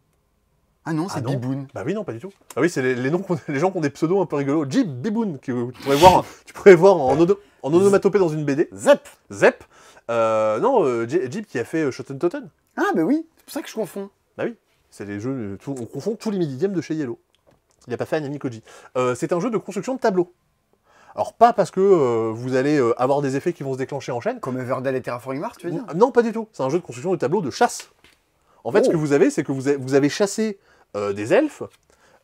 Ah non, ah c'est Biboun. Bah oui, non, pas du tout. Ah oui, c'est les, noms les gens qui ont des pseudos un peu rigolos. Jeep Biboun, que tu pourrais voir, tu pourrais voir en, onomatopée dans une BD. Zep Zep euh, Non, euh, Jeep qui a fait euh, Shotten Totten. Ah bah oui, c'est pour ça que je confonds. Bah oui, c'est les jeux, on confond tous les midi-games de chez Yellow. Il n'a pas fait Anami Koji. c'est un jeu de construction de tableaux. Alors pas parce que vous allez avoir des effets qui vont se déclencher en chaîne. Comme Everdell et Terraforming Mars, tu veux dire Non, pas du tout. C'est un jeu de construction de tableaux de chasse. En fait, ce oh. que vous avez, c'est que vous vous avez chassé euh, des elfes,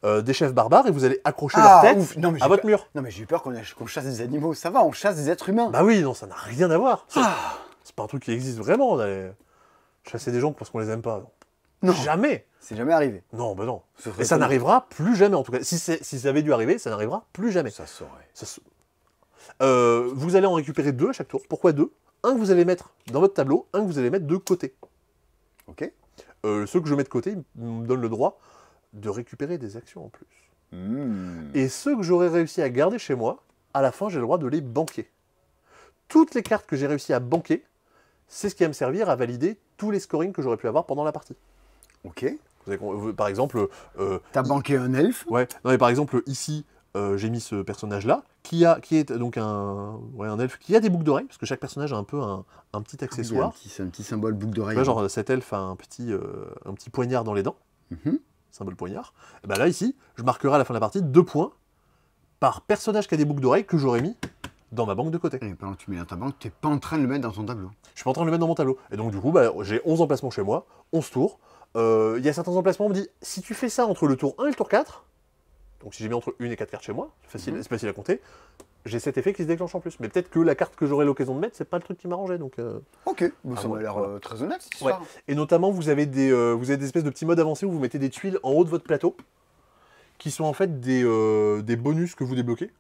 euh, des chefs barbares, et vous allez accrocher leur ah, tête à votre mur. Non, mais j'ai eu peur qu'on chasse des animaux. Ça va, on chasse des êtres humains. Bah oui, non, ça n'a rien à voir. Ah. C'est pas un truc qui existe vraiment d'aller chasser des gens parce qu'on les aime pas. Non. Jamais. C'est jamais arrivé. Non, bah non. et ça n'arrivera plus jamais, en tout cas. Si, si ça avait dû arriver, ça n'arrivera plus jamais. Ça saurait. Euh, vous allez en récupérer deux à chaque tour. Pourquoi deux Un que vous allez mettre dans votre tableau, un que vous allez mettre de côté. Ok. ceux que je mets de côté, ils me donnent le droit de récupérer des actions en plus. Hmm. Et ceux que j'aurais réussi à garder chez moi, à la fin, j'ai le droit de les banquer. Toutes les cartes que j'ai réussi à banquer, c'est ce qui va me servir à valider tous les scorings que j'aurais pu avoir pendant la partie. Ok. Vous euh, par exemple. Euh, T'as banqué un elfe Ouais. Non, par exemple, ici, euh, j'ai mis ce personnage-là, qui, a, qui est donc un, un elfe qui a des boucles d'oreilles, parce que chaque personnage a un peu un, petit ah, accessoire. c'est un petit symbole boucle d'oreille. genre, cet elfe a un petit, un petit poignard dans les dents. Mhm symbole poignard, et eh ben là, ici, je marquerai à la fin de la partie deux points par personnage qui a des boucles d'oreilles que j'aurais mis dans ma banque de côté. Et eh pendant que tu mets dans ta banque, tu n'es pas en train de le mettre dans ton tableau. Je suis pas en train de le mettre dans mon tableau. Et donc, du coup, bah, j'ai 11 emplacements chez moi, 11 tours. Euh, il y a certains emplacements, où on me dit, si tu fais ça entre le tour 1 et le tour 4, donc si j'ai mis entre 1 et 4 cartes chez moi, c'est facile, mhm. facile à compter, j'ai cet effet qui se déclenche en plus. Mais peut-être que la carte que j'aurai l'occasion de mettre, c'est pas le truc qui m'arrangeait. Donc, euh, Ok, bah, ça l'air euh, très honnête cette Et notamment, vous avez, des, euh, vous avez des espèces de petits modes avancés où vous mettez des tuiles en haut de votre plateau, qui sont en fait des, des bonus que vous débloquez.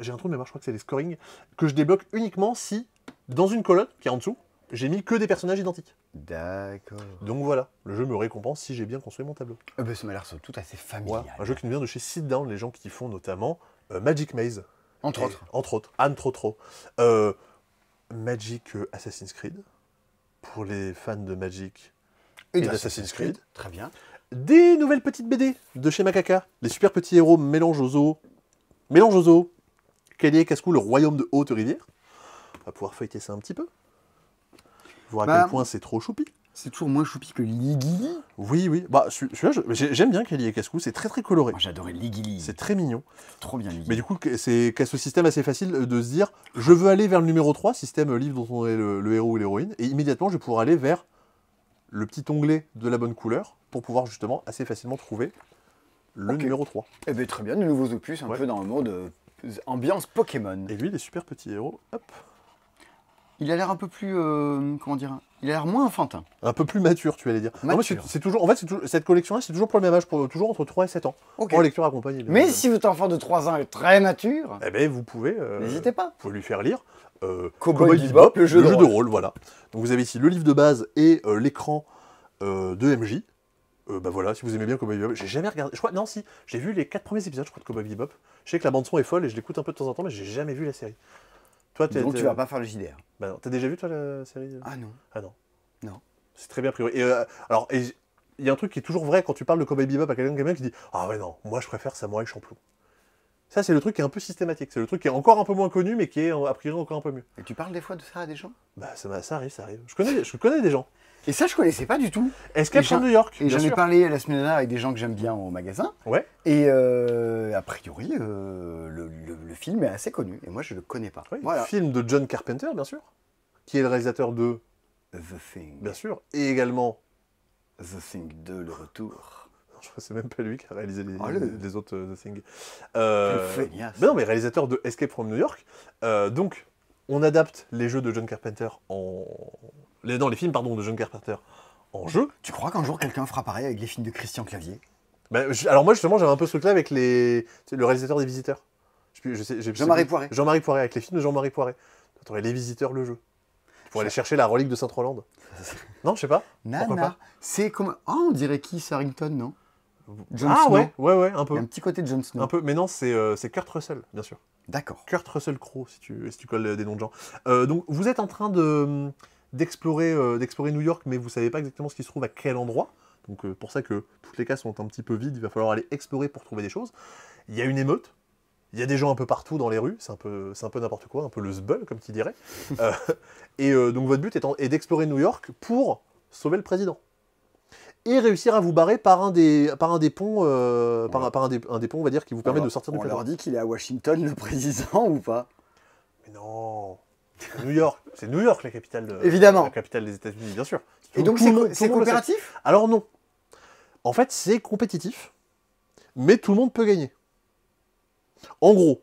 J'ai un truc de mémoire, je crois que c'est des scoring, que je débloque uniquement si, dans une colonne qui est en dessous, j'ai mis que des personnages identiques. D'accord. Donc voilà, le jeu me récompense si j'ai bien construit mon tableau. Bah, ça m'a l'air tout à fait familial. un jeu qui nous vient de chez Sit Down, les gens qui font notamment Magic Maze, entre autres. Entre autres. Anne trop Euh, Magic euh, Assassin's Creed. Pour les fans de Magic et, Creed. Très bien. Des nouvelles petites BD de chez Macaca. Les super petits héros mélange aux eaux. Mélange aux eaux. et Cascou, le royaume de Haute-Rivière. On va pouvoir feuilleter ça un petit peu. Voir à bah, quel point c'est trop choupi. C'est toujours moins choupi que Ligili Oui, oui. Bah, celui j'aime bien Kelly et Cascou. C'est très, très coloré. Moi J'adorais Ligili. C'est très mignon. Trop bien, Ligili. Mais du coup, c'est qu'à ce système assez facile de se dire je veux aller vers le numéro 3, système euh, livre dont on est le, héros ou l'héroïne, et immédiatement, je vais pouvoir aller vers le petit onglet de la bonne couleur pour pouvoir justement assez facilement trouver le numéro 3. Eh bien, très bien, de nouveaux opus, un peu dans le mode euh, ambiance Pokémon. Et lui, des super petits héros. Hop il a l'air un peu plus, euh, comment dire, il a l'air moins enfantin. Un peu plus mature, tu allais dire. c'est toujours, en fait, cette collection-là, c'est toujours pour le même âge, pour, toujours entre 3 et 7 ans, okay. pour lecture accompagnée. Mais si votre enfant de 3 ans est très mature, eh ben, vous pouvez, euh, n'hésitez pas, vous lui faire lire. Euh, Cowboy, le jeu, de, rôle. voilà. Donc vous avez ici le livre de base et euh, l'écran de MJ. bah voilà, si vous aimez bien Cowboy Bebop, j'ai jamais regardé. Je non, si, j'ai vu les quatre premiers épisodes, je crois, de Cowboy Bebop. Je sais que la bande son est folle et je l'écoute un peu de temps en temps, mais j'ai jamais vu la série. Donc tu vas pas faire le JDR. Bah T'as déjà vu toi la série euh Ah non. Ah non. Non. C'est très bien priori. Euh, et, il y a un truc qui est toujours vrai quand tu parles de Cowboy Bebop à quelqu'un qui dit Ah ouais non, moi je préfère et Champloo. Ça, c'est le truc qui est un peu systématique. C'est le truc qui est encore un peu moins connu, mais qui est a priori encore un peu mieux. Et tu parles des fois de ça à des gens Bah ça, ça arrive, ça arrive. Je connais, je connais des gens. Et ça, je connaissais pas du tout. Escape from New York. Et j'en ai parlé la semaine dernière avec des gens que j'aime bien au magasin. Ouais. Et euh, a priori, euh, le, film est assez connu. Et moi, je le connais pas. Oui, Film de John Carpenter, bien sûr. Qui est le réalisateur de The Thing. Bien sûr. Et également The Thing 2, Le Retour. je crois que c'est même pas lui qui a réalisé les, ah, autres euh, The Thing. Euh, feignasse. non, mais réalisateur de Escape from New York. donc, on adapte les jeux de John Carpenter en dans les films pardon, de John Carpenter en jeu. Tu crois qu'un jour quelqu'un fera pareil avec les films de Christian Clavier ben, Alors moi justement j'avais un peu ce truc-là avec les, le réalisateur des Visiteurs. Jean-Marie Poiré. Jean-Marie Poiré, avec les films de Jean-Marie Poiré. les Visiteurs, le jeu. Pour aller chercher la relique de saint rolande non, je sais pas. C'est comme. oh, on dirait qui Sarrington, non ah ouais, ouais, ouais, un peu. Il y a un petit côté de John Snow. Un peu, mais non, euh, c'est Kurt Russell, bien sûr. D'accord. Kurt Russell Crowe, si tu, si tu colles des noms de gens. Euh, donc, vous êtes en train de, hum, euh, d'explorer New York, mais vous savez pas exactement ce qui se trouve à quel endroit. Donc euh, pour ça que toutes les cases sont un petit peu vides, il va falloir aller explorer pour trouver des choses. Il y a une émeute, il y a des gens un peu partout dans les rues, c'est un peu, c'est un peu n'importe quoi, un peu le zbul, comme tu dirais. Euh, et donc votre but est d'explorer New York pour sauver le président. Et réussir à vous barrer par un des, par un des ponts, par, un, des, ponts, on va dire, qui vous permet de sortir du On leur dit qu'il est à Washington, le président, ou pas Mais non New York, c'est New York la capitale, Évidemment. La capitale des États-Unis, bien sûr. Et donc c'est coopératif Alors non. En fait, c'est compétitif, mais tout le monde peut gagner. En gros,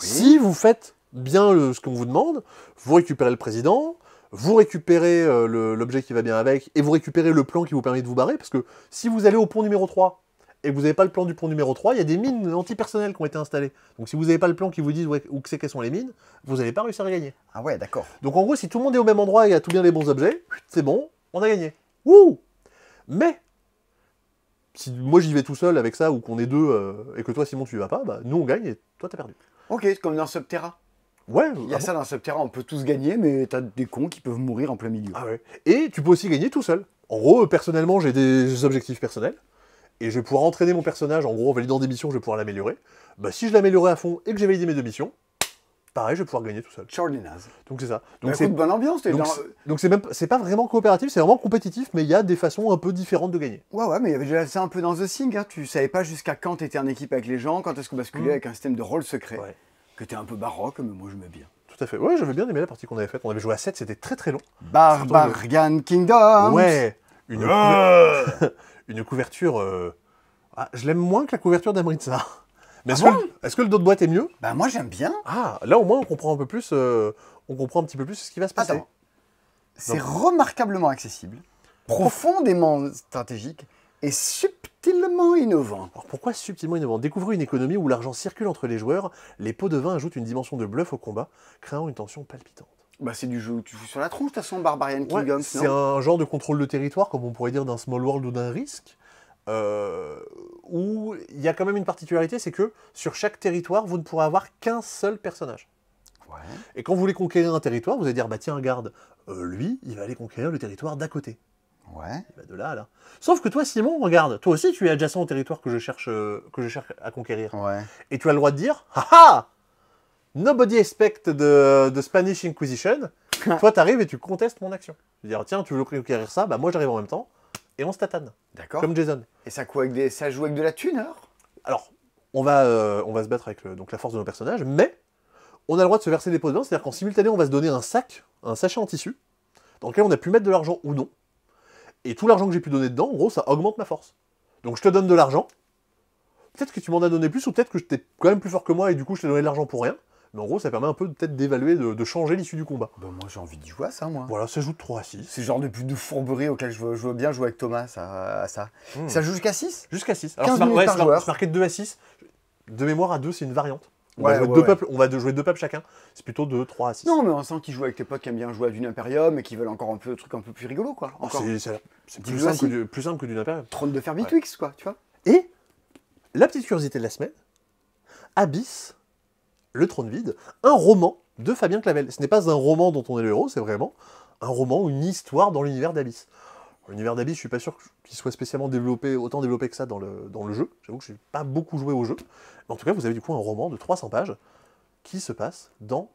si vous faites bien ce qu'on vous demande, vous récupérez le président, vous récupérez euh, l'objet qui va bien avec, et vous récupérez le plan qui vous permet de vous barrer, parce que si vous allez au pont numéro 3 et vous n'avez pas le plan du pont numéro 3, il y a des mines antipersonnelles qui ont été installées. Donc si vous n'avez pas le plan qui vous dit où, que c'est qu'elles sont les mines, vous n'allez pas réussir à gagner. Ah ouais, d'accord. Donc en gros, si tout le monde est au même endroit et a tout bien les bons objets, c'est bon, on a gagné. Wouh Mais si moi j'y vais tout seul avec ça ou qu'on est deux euh, et que toi Simon tu y vas pas, bah, nous on gagne et toi t'as perdu. Ok, comme dans Subterra. Ouais. Il y a ah ça dans Subterra, on peut tous gagner, mais t'as des cons qui peuvent mourir en plein milieu. Ah et tu peux aussi gagner tout seul. En gros, euh, personnellement, j'ai des objectifs personnels et je vais pouvoir entraîner mon personnage, en gros, en validant des missions, je vais pouvoir l'améliorer. Bah, si je l'améliorais à fond et que j'ai validé mes deux missions, pareil, je vais pouvoir gagner tout seul. Charlie Naz. Donc c'est ça. Bah, donc c'est bonne ambiance. Donc c'est même c'est pas vraiment coopératif, c'est vraiment compétitif, mais il y a des façons un peu différentes de gagner. Ouais ouais, mais il avait déjà ça un peu dans The Thing. Hein. Tu savais pas jusqu'à quand t'étais en équipe avec les gens, quand est-ce qu'on basculait mm. avec un système de rôle secret, ouais. que t'es un peu baroque, mais moi je mets bien. Tout à fait. Ouais, j'avais bien aimé la partie qu'on avait faite. On avait joué à 7, c'était très très long. Barbarian Kingdom. Ouais. Une, une couverture. Euh, ah, je l'aime moins que la couverture d'Amritsar. Mais ah est-ce que, le- est de boîte est mieux Bah moi j'aime bien. Ah, là au moins on comprend un peu plus, euh, on comprend un petit peu plus ce qui va se passer. C'est remarquablement accessible, profondément stratégique et subtilement innovant. Alors pourquoi subtilement innovant Découvrez une économie où l'argent circule entre les joueurs, les pots de vin ajoutent une dimension de bluff au combat, créant une tension palpitante. Bah, c'est du jeu où tu joues sur la tronche, de toute façon, Barbarian ouais, C'est un genre de contrôle de territoire, comme on pourrait dire d'un Small World ou d'un Risk, euh, où il y a quand même une particularité, c'est que sur chaque territoire, vous ne pourrez avoir qu'un seul personnage. Et quand vous voulez conquérir un territoire, vous allez dire, bah tiens, regarde, euh, lui, il va aller conquérir le territoire d'à côté. Bah, de là Sauf que toi, Simon, regarde, toi aussi, tu es adjacent au territoire que je cherche, euh, que je cherche à conquérir. Et tu as le droit de dire, ah, ah nobody expect de, Spanish Inquisition. Toi, t'arrives et tu contestes mon action. Tu dis, oh, tiens, tu veux conquérir ça, bah moi j'arrive en même temps, et on se tatane. D'accord. Comme Jason. Et ça, quoi, avec des... ça joue avec de la thune alors Alors, on va, euh, se battre avec donc, la force de nos personnages, mais on a le droit de se verser des pots dedans, c'est-à-dire qu'en simultané, on va se donner un sac, un sachet en tissu, dans lequel on a pu mettre de l'argent ou non. Et tout l'argent que j'ai pu donner dedans, en gros, ça augmente ma force. Donc je te donne de l'argent. Peut-être que tu m'en as donné plus, ou peut-être que j'étais quand même plus fort que moi et du coup je t'ai donné de l'argent pour rien. Mais en gros, ça permet un peu peut-être d'évaluer, de, changer l'issue du combat. Ben moi, j'ai envie d'y jouer à ça, moi. Voilà, ça joue de 3 à 6. C'est le genre de, plus de fourberie auquel je veux, bien jouer avec Thomas à, ça. Hmm. Ça joue jusqu'à 6 Jusqu'à 6. Alors, c'est marqué de 2 à 6. De mémoire, à 2, c'est une variante. On, va deux on, va jouer deux peuples chacun. C'est plutôt de 3 à 6. Non, mais on sent qu'ils jouent avec tes potes qui aiment bien jouer à d'une Imperium et qui veulent encore un peu truc un peu plus rigolo, quoi. Ah, c'est plus, simple que d'une Imperium. de Ferbitwix, quoi, tu vois. Et la petite curiosité de la semaine Abyss le Trône Vide, un roman de Fabien Clavel. Ce n'est pas un roman dont on est le héros, c'est vraiment un roman une histoire dans l'univers d'Abyss. L'univers d'Abyss, je suis pas sûr qu'il soit spécialement développé, autant développé que ça dans le, dans le jeu. J'avoue que je n'ai pas beaucoup joué au jeu. Mais en tout cas, vous avez du coup un roman de 300 pages qui se passe dans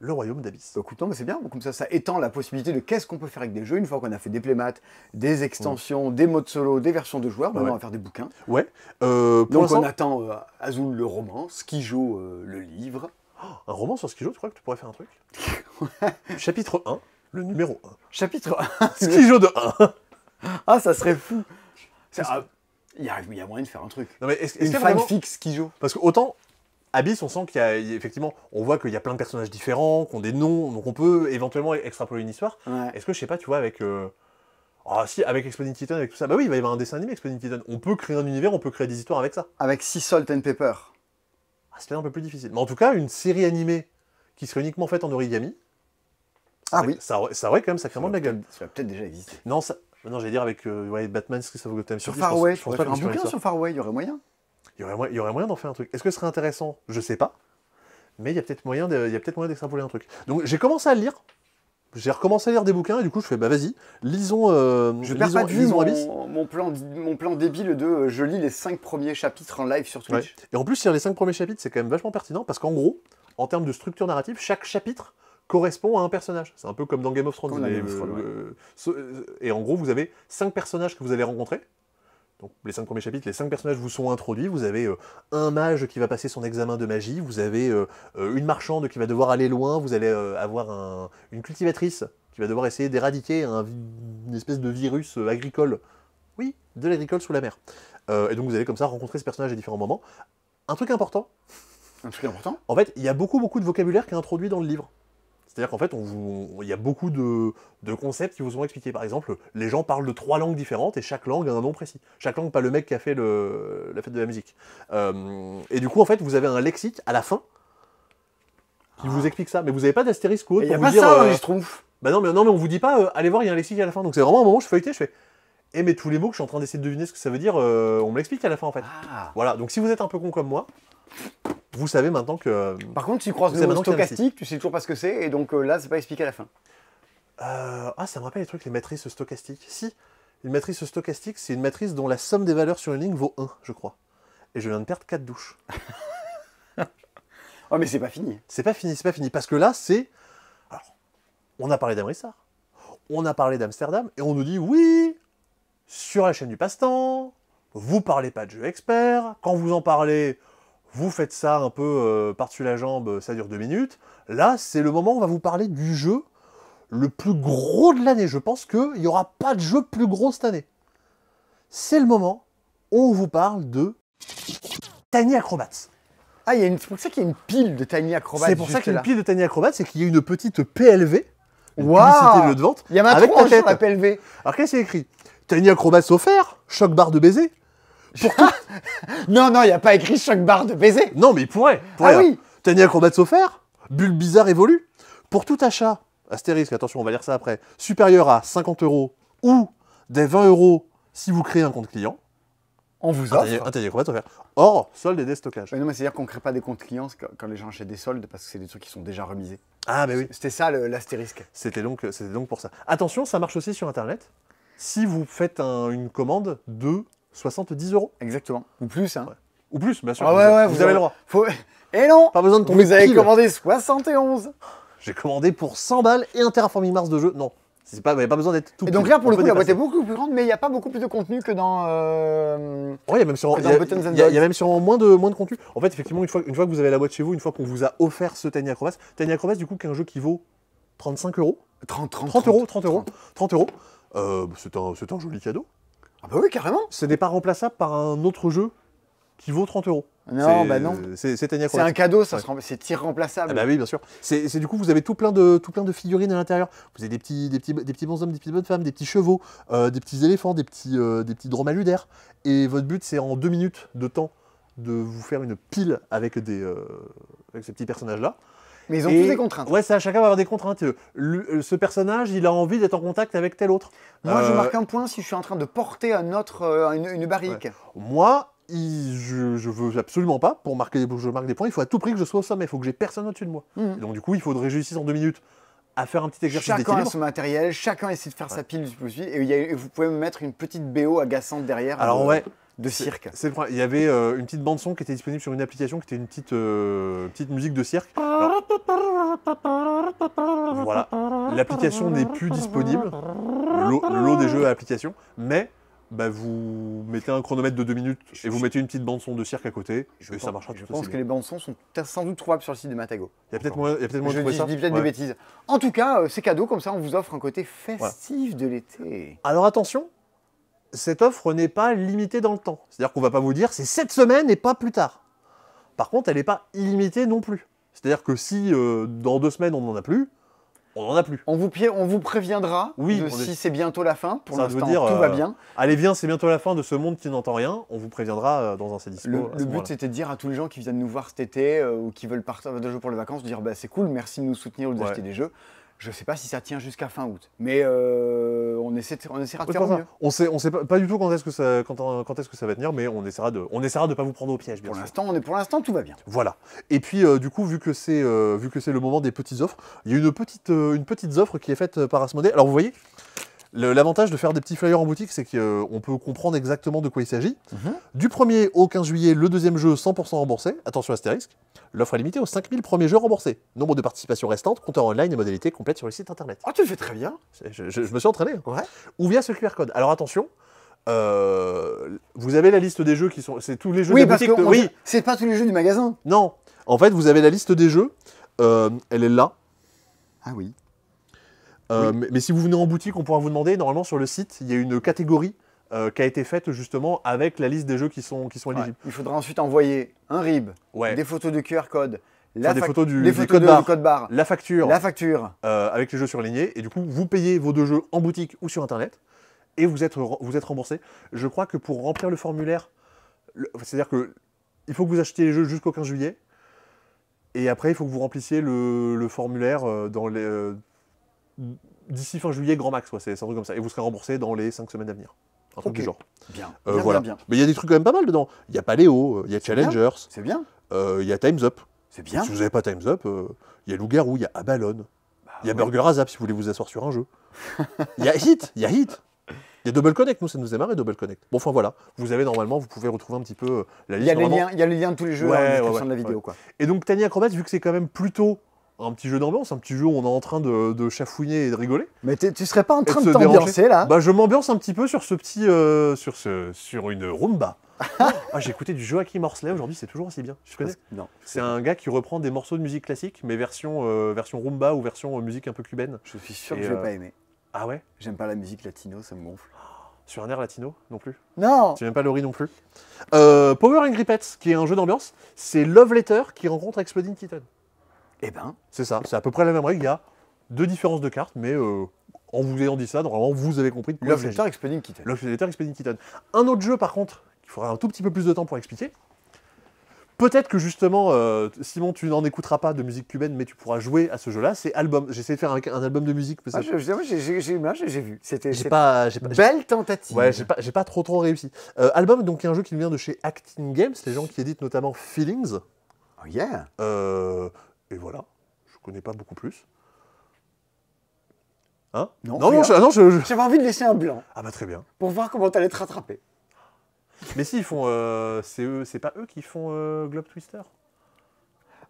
le royaume d'Abyss. Donc, mais c'est bien, comme ça, ça étend la possibilité de qu'est-ce qu'on peut faire avec des jeux une fois qu'on a fait des playmats, des extensions, des modes solo, des versions de joueurs. on va faire des bouquins. Ouais. Euh, Donc, on attend euh, Azul le roman, Skijo joue euh, le livre. Oh, un roman sur Skijo, tu crois que tu pourrais faire un truc Chapitre 1, le numéro 1. Chapitre 1 Skijo de 1 Ah, ça serait fou ah, Il y a, moyen de faire un truc. Non, mais est -ce, est Une fanfic Skijo. Parce que autant Abyss, on sent qu'il y a effectivement, on voit qu'il y a plein de personnages différents, qu'on des noms, donc on peut éventuellement extrapoler une histoire. Est-ce que je sais pas, tu vois, avec euh, Ah si, avec Exploding Titan, avec tout ça, bah oui, il va y avoir un dessin animé Exploding Titan. On peut créer un univers, on peut créer des histoires avec ça. Avec Six Salt and Pepper. Ah, c'est un peu plus difficile. Mais en tout cas, une série animée qui serait uniquement faite en origami. Ah oui. Ça, ça aurait quand même sacrément de la gueule. Ça aurait peut-être déjà existé. Non, non j'allais dire avec euh, Batman, Streets of Gotham. Sur Far je je un sur il y aurait moyen. Il y aurait, moyen, d'en faire un truc. Est-ce que ce serait intéressant Je sais pas. Mais il y a peut-être moyen d'extrapoler un truc. Donc j'ai commencé à lire. J'ai recommencé à lire des bouquins et du coup je fais bah vas-y, lisons. Euh, je perds pas de vue mon, plan, mon plan débile de euh, je lis les 5 premiers chapitres en live sur Twitch. Et en plus, lire les 5 premiers chapitres, c'est quand même vachement pertinent parce qu'en gros, en termes de structure narrative, chaque chapitre correspond à un personnage. C'est un peu comme dans Game of Thrones. Euh, et en gros, vous avez 5 personnages que vous allez rencontrer donc les cinq premiers chapitres, les cinq personnages vous sont introduits, vous avez euh, un mage qui va passer son examen de magie, vous avez euh, euh, une marchande qui va devoir aller loin, vous allez avoir une cultivatrice qui va devoir essayer d'éradiquer une espèce de virus agricole. Oui, de l'agricole sous la mer. et donc vous allez comme ça rencontrer ce personnage à différents moments. Un truc important. Un truc important En fait, il y a beaucoup beaucoup de vocabulaire qui est introduit dans le livre. C'est-à-dire qu'en fait, il y a beaucoup de, concepts qui vous ont expliqué. Par exemple, les gens parlent de trois langues différentes et chaque langue a un nom précis. Chaque langue, pas le mec qui a fait la fête de la musique. Euh, et du coup, en fait, vous avez un lexique à la fin qui vous ah. explique ça. Mais vous n'avez pas d'astérisque ou autre. Euh, il ça, trouve. Bah non, mais, non, mais on vous dit pas, euh, allez voir, il y a un lexique à la fin. Donc c'est vraiment un moment je feuilletais, je fais. Et eh, mais tous les mots que je suis en train d'essayer de deviner ce que ça veut dire, on me l'explique à la fin en fait. Ah. Voilà, donc si vous êtes un peu con comme moi, vous savez maintenant que. Par contre, si tu croises le stochastique, tu sais toujours pas ce que c'est, et donc euh, là, c'est pas expliqué à la fin. Euh, ah, ça me rappelle les trucs, les matrices stochastiques. Si, une matrice stochastique, c'est une matrice dont la somme des valeurs sur une ligne vaut 1, je crois. Et je viens de perdre 4 douches. oh, mais c'est pas fini. C'est pas fini, c'est pas fini. Parce que là, c'est. Alors, on a parlé d'Amrissar, on a parlé d'Amsterdam, et on nous dit oui, sur la chaîne du passe-temps, vous parlez pas de jeux experts, quand vous en parlez vous faites ça un peu euh, par-dessus la jambe, euh, ça dure deux minutes. Là, c'est le moment où on va vous parler du jeu le plus gros de l'année. Je pense qu'il n'y aura pas de jeu plus gros cette année. C'est le moment où on vous parle de Tiny Acrobats. Ah, c'est pour ça qu'il y a une pile de Tiny Acrobats. C'est pour ça qu'il y a une pile de Tiny Acrobats, c'est qu'il y a une petite PLV. Waouh le de Il y a ma avec en fait, la PLV. Alors qu'est-ce qui y écrit Tiny Acrobats offert, choc barre de baiser, non, non, il n'y a pas écrit choc barre de baiser. Non, mais il pourrait. ah oui. Combat de Bulle Bizarre évolue. Pour tout achat, astérisque, attention, on va lire ça après, supérieur à 50 euros ou des 20 euros si vous créez un compte client. On vous offre. Un tailleur Or, solde et déstockage. Mais non, mais c'est-à-dire qu'on ne crée pas des comptes clients quand les gens achètent des soldes parce que c'est des trucs qui sont déjà remisés. Ah, ben oui. C'était ça l'astérisque. C'était donc, donc pour ça. Attention, ça marche aussi sur Internet. Si vous faites une commande de 70 euros. Exactement. Ou plus, hein. Ou plus, bien sûr. Ah ouais, vous, avez, le droit. Et eh non Pas besoin de tomber Vous avez commandé 71 J'ai commandé pour 100 balles et un Terraforming Mars de jeu. Non. C'est pas, pas besoin d'être tout. Et donc là, pour le coup, la boîte est beaucoup plus grande, mais il n'y a pas beaucoup plus de contenu que dans. Euh, ouais, il y a même sur. Il y, a même sur moins de moins de contenu. En fait, effectivement, une fois, une fois que vous avez la boîte chez vous, une fois qu'on vous a offert ce Tiny Acrobat, Tiny Acrobat, du coup, qui est un jeu qui vaut 35 euros. 30, 30, 30, euros, 30 euros, 30 euros. Euh, c'est un joli cadeau. Ah bah oui, carrément. Ce n'est pas remplaçable par un autre jeu qui vaut 30 euros. Non, bah non. C'est un cadeau, ça c'est irremplaçable. Ah bah oui, bien sûr. C'est du coup, vous avez tout plein de, tout plein de figurines à l'intérieur. Vous avez des petits, des petits, des bonshommes, des petites bonnes femmes, des petits chevaux, euh, des petits éléphants, des petits, euh, des dromaludaires. Et votre but, c'est en deux minutes de temps de vous faire une pile avec, des, euh, avec ces petits personnages-là. Mais ils ont tous des contraintes. Ouais, ça, chacun va avoir des contraintes. Euh, euh, ce personnage, il a envie d'être en contact avec tel autre. Moi, je euh, marque un point si je suis en train de porter un autre, une, barrique. Moi, je, veux absolument pas, pour marquer je marque des points, il faut à tout prix que je sois au sommet, il faut que j'ai personne au-dessus de moi. Mhm. Donc du coup, il faudrait réussir en deux minutes à faire un petit exercice Chacun a son matériel, chacun essaie de faire sa pile du plus et, vous pouvez me mettre une petite BO agaçante derrière. Alors ouais, de cirque. C'est Il y avait euh, une petite bande son qui était disponible sur une application qui était une petite, euh, petite musique de cirque. voilà. L'application n'est plus disponible. Le lot des jeux à application. Mais bah, vous mettez un chronomètre de deux minutes et vous mettez une petite bande son de cirque à côté je et ça marchera tout Je pense que les bandes sons sont sans doute trouvables sur le site de Matago. Il y a peut-être moins de dis, ça. Je dis peut-être des bêtises. En tout cas, ces euh, c'est cadeau, comme ça on vous offre un côté festif de l'été. Alors attention, cette offre n'est pas limitée dans le temps. C'est-à-dire qu'on ne va pas vous dire c'est cette semaine et pas plus tard. Par contre, elle n'est pas illimitée non plus. C'est-à-dire que si euh, dans deux semaines on n'en a plus, on n'en a plus. On vous, préviendra oui, si c'est bientôt la fin. Pour l'instant, tout va euh, bien. Allez, viens, c'est bientôt la fin de ce monde qui n'entend rien. On vous préviendra euh, dans un Cédisco. Le, le but, c'était de dire à tous les gens qui viennent nous voir cet été ou qui veulent partir de jeu pour les vacances, de dire bah, c'est cool, merci de nous soutenir ou d'acheter des jeux. Je ne sais pas si ça tient jusqu'à fin août, mais euh, on, essaie, on essaiera de faire mieux. On ne sait pas, du tout quand est-ce que ça, va tenir, mais on essaiera de, ne pas vous prendre au piège. pour l'instant, pour l'instant, tout va bien. Voilà. Et puis, euh, du coup, euh, vu que c'est, le moment des petites offres, il y a une petite, une petite offre qui est faite par Asmodée. Alors, vous voyez, L'avantage de faire des petits flyers en boutique, c'est qu'on euh, peut comprendre exactement de quoi il s'agit. Mhm. Du 1er au 15 juillet, le deuxième jeu 100% remboursé. Attention astérisque. L'offre est limitée aux 5000 premiers jeux remboursés. Nombre de participations restantes, compteur online et modalités complète sur le site internet. Ah, tu le fais très bien. Je, me suis entraîné. Hein. Ouais. Ou via ce QR code. Alors attention, euh, vous avez la liste des jeux qui sont. C'est tous les jeux oui, de parce que, c'est pas tous les jeux du magasin. Non. En fait, vous avez la liste des jeux. Euh, elle est là. Ah oui. Euh, mais, si vous venez en boutique, on pourra vous demander. Normalement, sur le site, il y a une catégorie euh, qui a été faite justement avec la liste des jeux qui sont, qui sont éligibles. Il faudra ensuite envoyer un RIB, des photos de QR code, la des photos du, code, la facture, euh, avec les jeux surlignés. Et du coup, vous payez vos deux jeux en boutique ou sur Internet et vous êtes, vous êtes remboursé. Je crois que pour remplir le formulaire, c'est-à-dire que il faut que vous achetiez les jeux jusqu'au 15 juillet. Et après, il faut que vous remplissiez le formulaire dans les, d'ici fin juillet, grand max, c'est un truc comme ça. Et vous serez remboursé dans les 5 semaines à venir. Un truc genre. Bien. voilà. Bien, Mais il y a des trucs quand même pas mal dedans. Il y a Paléo, il y a Challengers. C'est bien. Il y a Time's Up. C'est bien. Si vous n'avez pas Time's Up, il y a Loup-Garou, il y a Abalone. il y a Burger Azap si vous voulez vous asseoir sur un jeu. Il y a Hit, il y a Hit. Il y a Double Connect, nous ça nous a marré Double Connect. Bon, enfin voilà, vous avez normalement, vous pouvez retrouver un petit peu la liste. Il y a, les liens, il y a les liens de tous les jeux dans la description de la vidéo. Quoi. Et donc Tania Acrobat, vu que c'est quand même plutôt un petit jeu d'ambiance, un petit jeu où on est en train de, de chafouiner et de rigoler. Mais tu serais pas en train de, là Bah je m'ambiance un petit peu sur ce petit, euh, sur ce, sur une rumba. ah, j'ai écouté du Joachim Horsley aujourd'hui, c'est toujours aussi bien. Tu connais Non. C'est un gars qui reprend des morceaux de musique classique, mais version, euh, version rumba ou version euh, musique un peu cubaine. Je suis sûr que je vais pas aimer. Ah ouais J'aime pas la musique latino, ça me gonfle. Sur un air latino non plus Non Tu n'aimes pas Laurie non plus Power and Grippets, qui est un jeu d'ambiance, c'est Love Letter qui rencontre Exploding Titan. Eh ben, c'est ça. C'est à peu près la même règle. Il y a deux différences de cartes, mais euh, en vous ayant dit ça, normalement, vous avez compris. Love Letter Expediting Kitten. Love Letter Explaining Kitten. Un autre jeu, par contre, qu'il faudra un tout petit peu plus de temps pour expliquer. Peut-être que justement, euh, Simon, tu n'en écouteras pas de musique cubaine, mais tu pourras jouer à ce jeu-là. C'est album. J'ai essayé de faire un, album de musique. ah, j'ai j'ai vu. C'était une belle tentative. Ouais, j'ai pas, pas trop trop réussi. Euh, album, donc, un jeu qui vient de chez Acting Games, les gens qui éditent notamment Feelings. Oh yeah. Et voilà, je connais pas beaucoup plus. Hein Non, non, non, J'avais envie de laisser un blanc Ah bah très bien. pour voir comment tu allais te rattraper. Mais si, ils font. Euh, c'est pas eux qui font euh, Globe Twister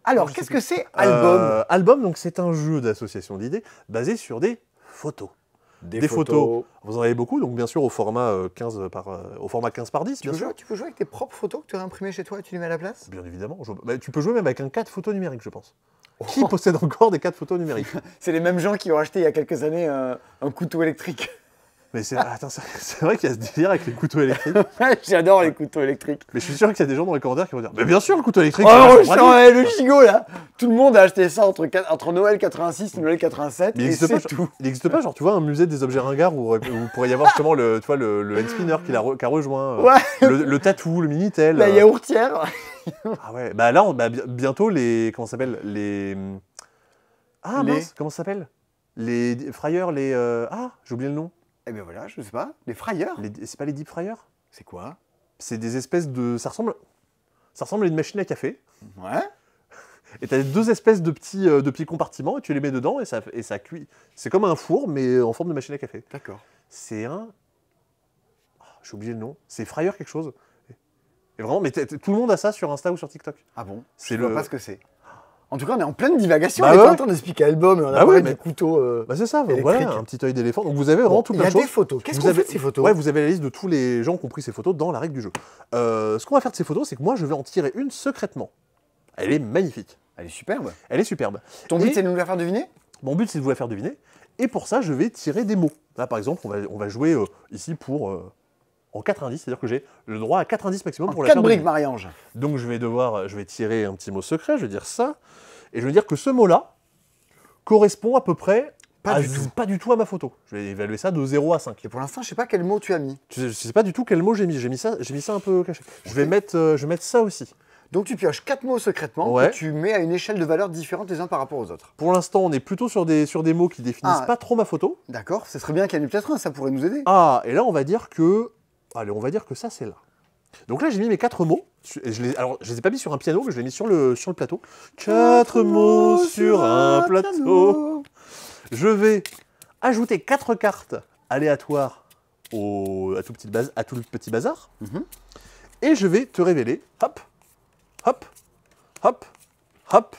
Alors, qu'est-ce que c'est album euh, Album, donc c'est un jeu d'association d'idées basé sur des photos des, photos. Vous en avez beaucoup, donc bien sûr au format 15 euh, par, euh, au format 15 par 10. Tu, bien sûr. Jouer, tu peux jouer avec tes propres photos que tu as imprimées chez toi et tu les mets à la place Bien évidemment. Bah, tu peux jouer même avec un 4 photos numériques, je pense. Oh. Qui possède encore des 4 photos numériques C'est les mêmes gens qui ont acheté il y a quelques années euh, un couteau électrique. Mais ah, c'est vrai qu'il y a ce délire avec les couteaux électriques. J'adore les couteaux électriques. Mais je suis sûr qu'il y a des gens dans les commentaires qui vont dire Mais bien sûr, le couteau électrique Oh, le gigot là Tout le monde a acheté ça entre, entre Noël 86 et Noël 87. Mais tout. Il n'existe pas, genre, tu vois, un musée des objets ringards où, pourrait y avoir justement le, tu vois, le, le hand spinner qui a, a, rejoint, euh, ouais. le, le, tatou, le Minitel. La euh. yaourtière. ah ouais, bah là, bah, bientôt les. Comment ça s'appelle Les. Ah comment ça s'appelle Les fryers, les. Euh, ah, j'ai oublié le nom. Eh bien voilà, je sais pas, Les frayeurs C'est pas les deep fryers C'est quoi C'est des espèces de. Ça ressemble. Ça ressemble à une machine à café. Ouais. Et t'as deux espèces de petits, euh, de petits compartiments et tu les mets dedans et ça, et ça cuit. C'est comme un four mais en forme de machine à café. D'accord. C'est un. Oh, j'ai oublié le nom. C'est fryer quelque chose. Et vraiment, mais tout le monde a ça sur Insta ou sur TikTok. Ah bon C'est le. pas ce que c'est. En tout cas, on est en pleine divagation. Bah on ouais. est en train d'expliquer album et on a bah pris des euh, bah c'est ça, voilà, un petit œil d'éléphant. Donc vous avez vraiment tout plein monde. Il y a des photos. Qu'est-ce qu'on fait de ces photos Ouais, vous avez la liste de tous les gens qui ont pris ces photos dans la règle du jeu. Euh, ce qu'on va faire de ces photos, c'est que moi, je vais en tirer une secrètement. Elle est magnifique. Elle est superbe. Elle est superbe. Ton but, c'est de nous la faire deviner Mon but, c'est de vous la faire deviner. Et pour ça, je vais tirer des mots. Là, par exemple, on va, on va jouer euh, ici pour en 90, c'est-à-dire que j'ai le droit à 90 maximum pour la 4 briques, Marie-Ange. Donc je vais devoir, euh, je vais tirer un petit mot secret, je vais dire ça, et je vais dire que ce mot-là correspond à peu près pas, du tout. pas du tout à ma photo. Je vais évaluer ça de 0 à 5. Et pour l'instant, je sais pas quel mot tu as mis. Je sais pas du tout quel mot j'ai mis. J'ai mis ça, j'ai mis ça un peu caché. Je vais, mettre, euh, je vais mettre ça aussi. Donc tu pioches quatre mots secrètement ouais. tu mets à une échelle de valeurs différentes les uns par rapport aux autres. Pour l'instant, on est plutôt sur des, sur des mots qui définissent ah. pas trop ma photo. D'accord, ce serait bien qu'il y en ait peut-être un, ça pourrait nous aider. Ah, et là, on va dire que Allez, on va dire que ça, c'est là. Donc là, j'ai mis mes quatre mots. je ne alors, je les ai pas mis sur un piano, mais je les ai mis sur le, sur le plateau. Quatre mots sur un plateau. Je vais ajouter quatre cartes aléatoires à, tout petit le petit bazar. Mhm. Et je vais te révéler. Hop, hop, hop, hop.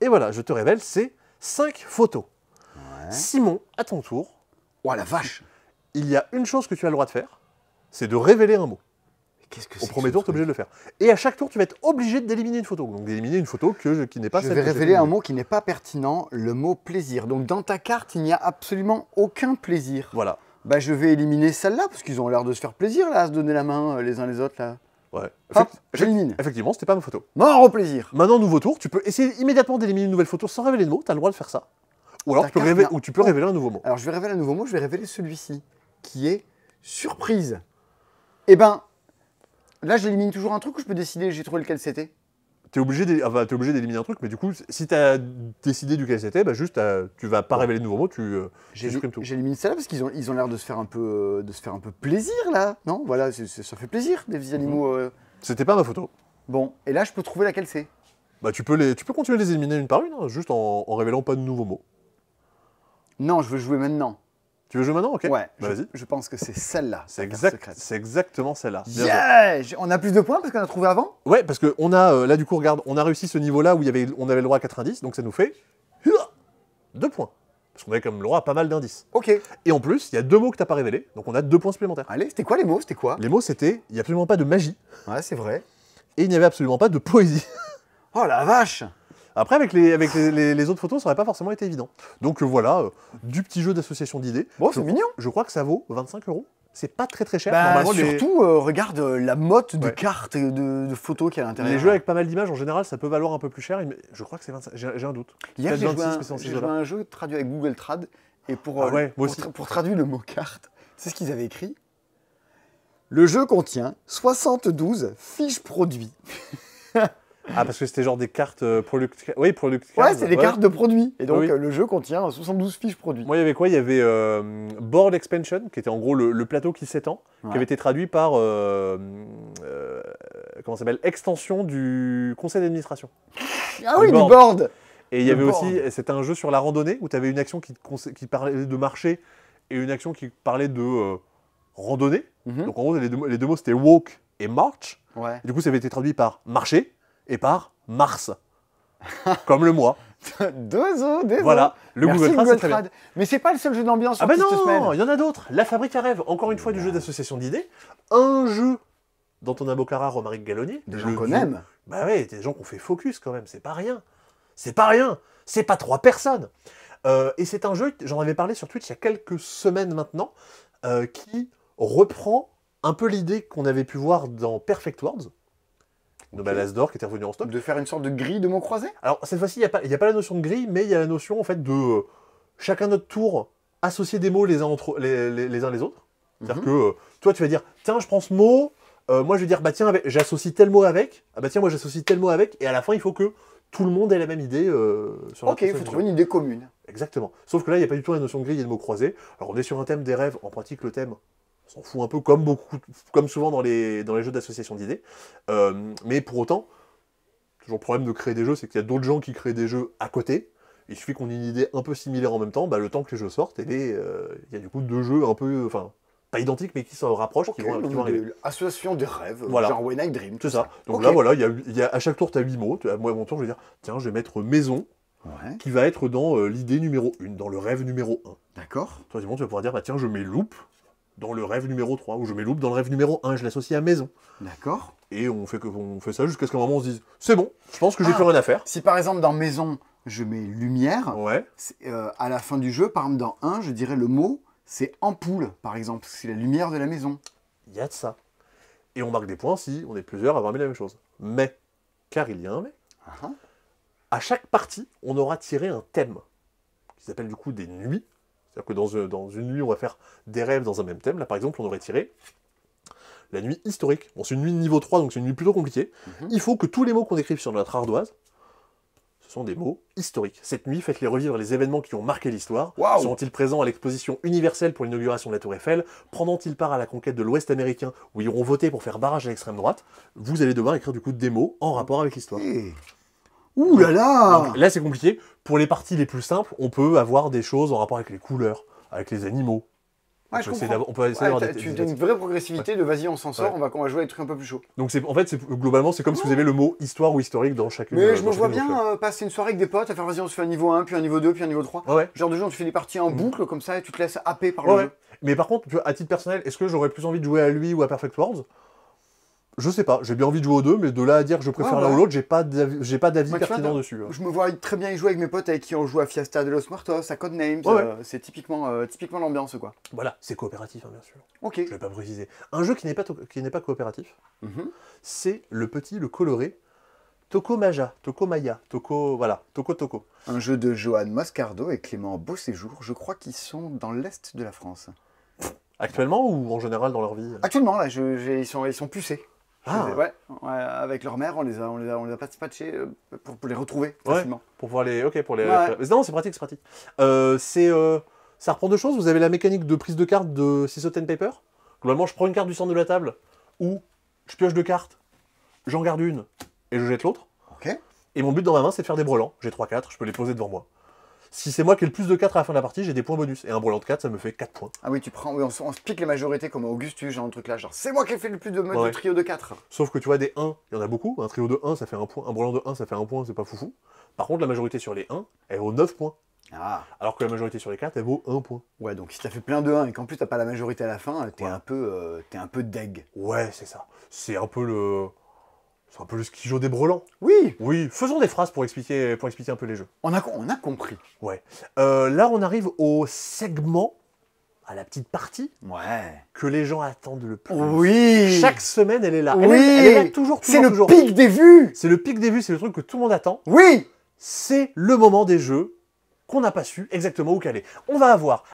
Et voilà, je te révèle ces cinq photos. Simon, à ton tour. Oh la vache Il y a une chose que tu as le droit de faire c'est de révéler un mot. Qu'est-ce que c'est Au premier tour, tu es obligé de le faire. Et à chaque tour, tu vas être obligé d'éliminer une photo. Donc d'éliminer une photo que qui n'est pas je vais révéler un mot qui n'est pas pertinent, le mot plaisir. Donc dans ta carte, il n'y a absolument aucun plaisir. Voilà. Bah je vais éliminer celle-là parce qu'ils ont l'air de se faire plaisir là, à se donner la main euh, les uns les autres là. Ouais. j'élimine. Effectivement, c'était pas ma photo. Mort au plaisir. Maintenant, nouveau tour, tu peux essayer immédiatement d'éliminer une nouvelle photo sans révéler le mot, tu as le droit de faire ça. Ou alors tu peux, ou tu peux révéler un nouveau mot. Alors je vais révéler un nouveau mot, je vais révéler celui-ci qui est surprise. Eh ben, là, j'élimine toujours un truc ou je peux décider, j'ai trouvé lequel c'était T'es obligé d'éliminer un truc, mais du coup, si t'as décidé duquel c'était, bah juste, euh, tu vas pas révéler de nouveaux mots, tu, euh, tout. J'élimine celle-là parce qu'ils ont l'air ils ont de, se faire un peu, euh, de se faire un peu plaisir, là. Non, voilà, ça fait plaisir, des animaux. Mhm. C'était pas ma photo. Bon, et là, je peux trouver laquelle c'est Bah, tu peux, les, tu peux continuer les éliminer une par une, hein, juste en, en révélant pas de nouveaux mots. Non, je veux jouer maintenant. Tu veux jouer maintenant Ok. Ouais, vas-y. je, pense que c'est celle-là. C'est exactement celle-là. Yeah on a plus de points parce qu'on a trouvé avant Ouais, parce que on a, euh, là du coup, regarde, on a réussi ce niveau-là où y avait, on avait le droit à 90, donc ça nous fait Deux points. Parce qu'on avait comme le droit à pas mal d'indices. Ok. Et en plus, il y a deux mots que t'as pas révélés, donc on a deux points supplémentaires. Allez, c'était quoi les mots C'était quoi Les mots, c'était, il n'y a absolument pas de magie. Ouais, c'est vrai. Et il n'y avait absolument pas de poésie. Oh la vache après, avec les, autres photos, ça n'aurait pas forcément été évident. Donc euh, voilà, euh, du petit jeu d'association d'idées. Bon, c'est mignon. Je crois que ça vaut 25 euros. C'est pas très très cher. Bah, surtout, euh, regarde la motte de cartes de, photos qu'il y a à l'intérieur. Les jeux avec pas mal d'images, en général, ça peut valoir un peu plus cher. Je crois que c'est 25. J'ai un doute. Il j'ai a un, jeu traduit avec Google Trad. Et ah pour, traduire le mot carte, c'est ce qu'ils avaient écrit. Le jeu contient 72 fiches produits. Ah, parce que c'était genre des cartes euh, product. Oui, product. Ouais, c'est des cartes de produits. Et donc, euh, le jeu contient 72 fiches produits. Moi, il y avait quoi Il y avait euh, Board Expansion, qui était en gros le, plateau qui s'étend, qui avait été traduit par. comment s'appelle Extension du conseil d'administration. Ah oui, du board Et il y avait aussi. C'était un jeu sur la randonnée où tu avais une action qui, parlait de marché et une action qui parlait de randonnée. Mhm. Donc, en gros, les deux, les deux mots, c'était walk et march. du coup, ça avait été traduit par marché et par Mars, comme le mois. Deux os, Voilà, le Google Mais c'est pas le seul jeu d'ambiance ah ben non, Il y en a d'autres. La Fabrique à rêve, encore une fois du jeu d'association d'idées. Un jeu dont d'Antonin Bocara, Romaric Gallonnier. Des gens qu'on aime. Bah ouais, des gens qu'on fait focus quand même, c'est pas rien. C'est pas rien. C'est pas trois personnes. Euh, et c'est un jeu, j'en avais parlé sur Twitch il y a quelques semaines maintenant, euh, qui reprend un peu l'idée qu'on avait pu voir dans Perfect Worlds, de qui était revenu en stop De faire une sorte de grille de mots croisés Alors cette fois-ci, il n'y a, pas la notion de grille, mais il y a la notion en fait de euh, chacun notre tour associer des mots les uns, les, uns les autres. C'est-à-dire mhm. que euh, toi tu vas dire tiens je prends ce mot, euh, moi je vais dire bah tiens j'associe tel mot avec, ah, bah tiens moi j'associe tel mot avec, et à la fin il faut que tout le monde ait la même idée Ok, il faut trouver une idée commune. Exactement. Sauf que là il n'y a pas du tout la notion de grille et de mots croisés. Alors on est sur un thème des rêves, en pratique le thème on s'en fout un peu comme, beaucoup, comme souvent dans les, jeux d'association d'idées. Euh, mais pour autant, toujours le problème de créer des jeux, c'est qu'il y a d'autres gens qui créent des jeux à côté. Il suffit qu'on ait une idée un peu similaire en même temps, bah, le temps que les jeux sortent, euh, il y a du coup deux jeux un peu, enfin, pas identiques, mais qui se rapprochent, qui vont, Association des rêves, voilà. genre Night Dream. Tout ça. Donc là, voilà, à chaque tour, tu as huit mots. moi, à mon tour, je vais dire, tiens, je vais mettre maison, qui va être dans euh, l'idée numéro 1, dans le rêve numéro 1. D'accord. Toi, tu vas pouvoir dire, bah, tiens, je mets loupe, dans le rêve numéro 3, où je mets loupe dans le rêve numéro 1, je l'associe à maison. D'accord. Et on fait, on fait ça jusqu'à ce qu'à un moment on se dise, c'est bon, je pense que j'ai fait ah. plus rien à faire. Si par exemple dans maison, je mets lumière, ouais. Euh, à la fin du jeu, par exemple dans 1, je dirais le mot, c'est ampoule, par exemple, c'est la lumière de la maison. Il y a de ça. Et on marque des points si on est plusieurs à avoir mis la même chose. Mais, car il y a un mais, ah ah. à chaque partie, on aura tiré un thème, qui s'appelle du coup des nuits, c'est-à-dire que euh, dans une, nuit, on va faire des rêves dans un même thème. Là, par exemple, on aurait tiré la nuit historique. Bon, c'est une nuit niveau 3, donc c'est une nuit plutôt compliquée. Mhm. Il faut que tous les mots qu'on écrive sur notre ardoise, ce sont des mots historiques. Cette nuit, faites-les revivre les événements qui ont marqué l'histoire. sont Seront-ils présents à l'exposition universelle pour l'inauguration de la Tour Eiffel Prendront-ils part à la conquête de l'Ouest américain où ils auront voté pour faire barrage à l'extrême droite Vous allez devoir écrire du coup des mots en rapport avec l'histoire. Eh. Ouh là là Là, c'est compliqué. Pour les parties les plus simples, on peut avoir des choses en rapport avec les couleurs, avec les animaux. on, peut on Tu une vraie progressivité de vas-y, on s'en sort, on, va, jouer à des trucs un peu plus chauds. Donc en fait, globalement, c'est comme si vous avez le mot histoire ou historique dans chacune Mais je me vois bien euh, passer une soirée avec des potes à faire vas-y, on se fait un niveau 1, puis un niveau 2, puis un niveau 3. Genre de jeu, on fais des parties en mm. boucle comme ça et tu te laisses happer par le jeu. Mais par contre, à titre personnel, est-ce que j'aurais plus envie de jouer à lui ou à Perfect Worlds je sais pas, j'ai bien envie de jouer aux deux, mais de là à dire que je préfère l'un ou l'autre, j'ai pas d'avis, pas d'avis pertinent dessus. Hein. Je me vois très bien y jouer avec mes potes avec qui on joue à Fiesta de los Muertos, à Codenames, euh, c'est typiquement, euh, typiquement l'ambiance quoi. Voilà, c'est coopératif hein, bien sûr. Ok. Je vais pas préciser. Un jeu qui n'est pas, pas coopératif, mm-hmm. c'est le petit, le coloré, Toko Maja, Toko Maya, Toko, voilà, Toko Toko. Un jeu de Johan Moscardo et Clément Beauséjour, je crois qu'ils sont dans l'est de la France. Actuellement ou en général dans leur vie Actuellement, là, sont, ils sont pucés. Ah. ouais, avec leur mère, on les a, on les euh, pour, les retrouver facilement. pour pouvoir les, ok, pour les. non, c'est pratique, c'est pratique. Euh, c'est, euh, ça reprend deux choses. Vous avez la mécanique de prise de carte de Ten Paper. Globalement, je prends une carte du centre de la table ou je pioche deux cartes, j'en garde une et je jette l'autre. Ok. Et mon but dans ma main, c'est de faire des brelans. J'ai trois-quatre, je peux les poser devant moi. Si c'est moi qui ai le plus de 4 à la fin de la partie, j'ai des points bonus. Et un brûlant de 4, ça me fait 4 points. Ah oui, tu prends, on, se- pique les majorités comme Augustus, genre un truc là, genre c'est moi qui ai fait le plus de, de trio de 4. Sauf que tu vois, des 1, il y en a beaucoup. Un trio de 1, ça fait un point. Un brûlant de 1, ça fait un point, c'est pas foufou. Par contre, la majorité sur les 1, elle vaut 9 points. Ah Alors que la majorité sur les 4, elle vaut 1 point. ouais, donc si t'as fait plein de 1 et qu'en plus t'as pas la majorité à la fin, t'es un peu, euh, t'es un peu deg. Ouais, c'est ça. C'est un peu le. C'est un peu le skijo des brelans. Oui Oui, faisons des phrases pour expliquer, pour expliquer un peu les jeux. On a, on a compris. Ouais. Euh, là, on arrive au segment, à la petite partie, ouais. que les gens attendent le plus. Oui Chaque semaine, elle est là. Oui elle, est, là toujours, C'est le pic des vues C'est le pic des vues, c'est le truc que tout le monde attend. Oui C'est le moment des jeux qu'on n'a pas su exactement où qu'elle est. On va avoir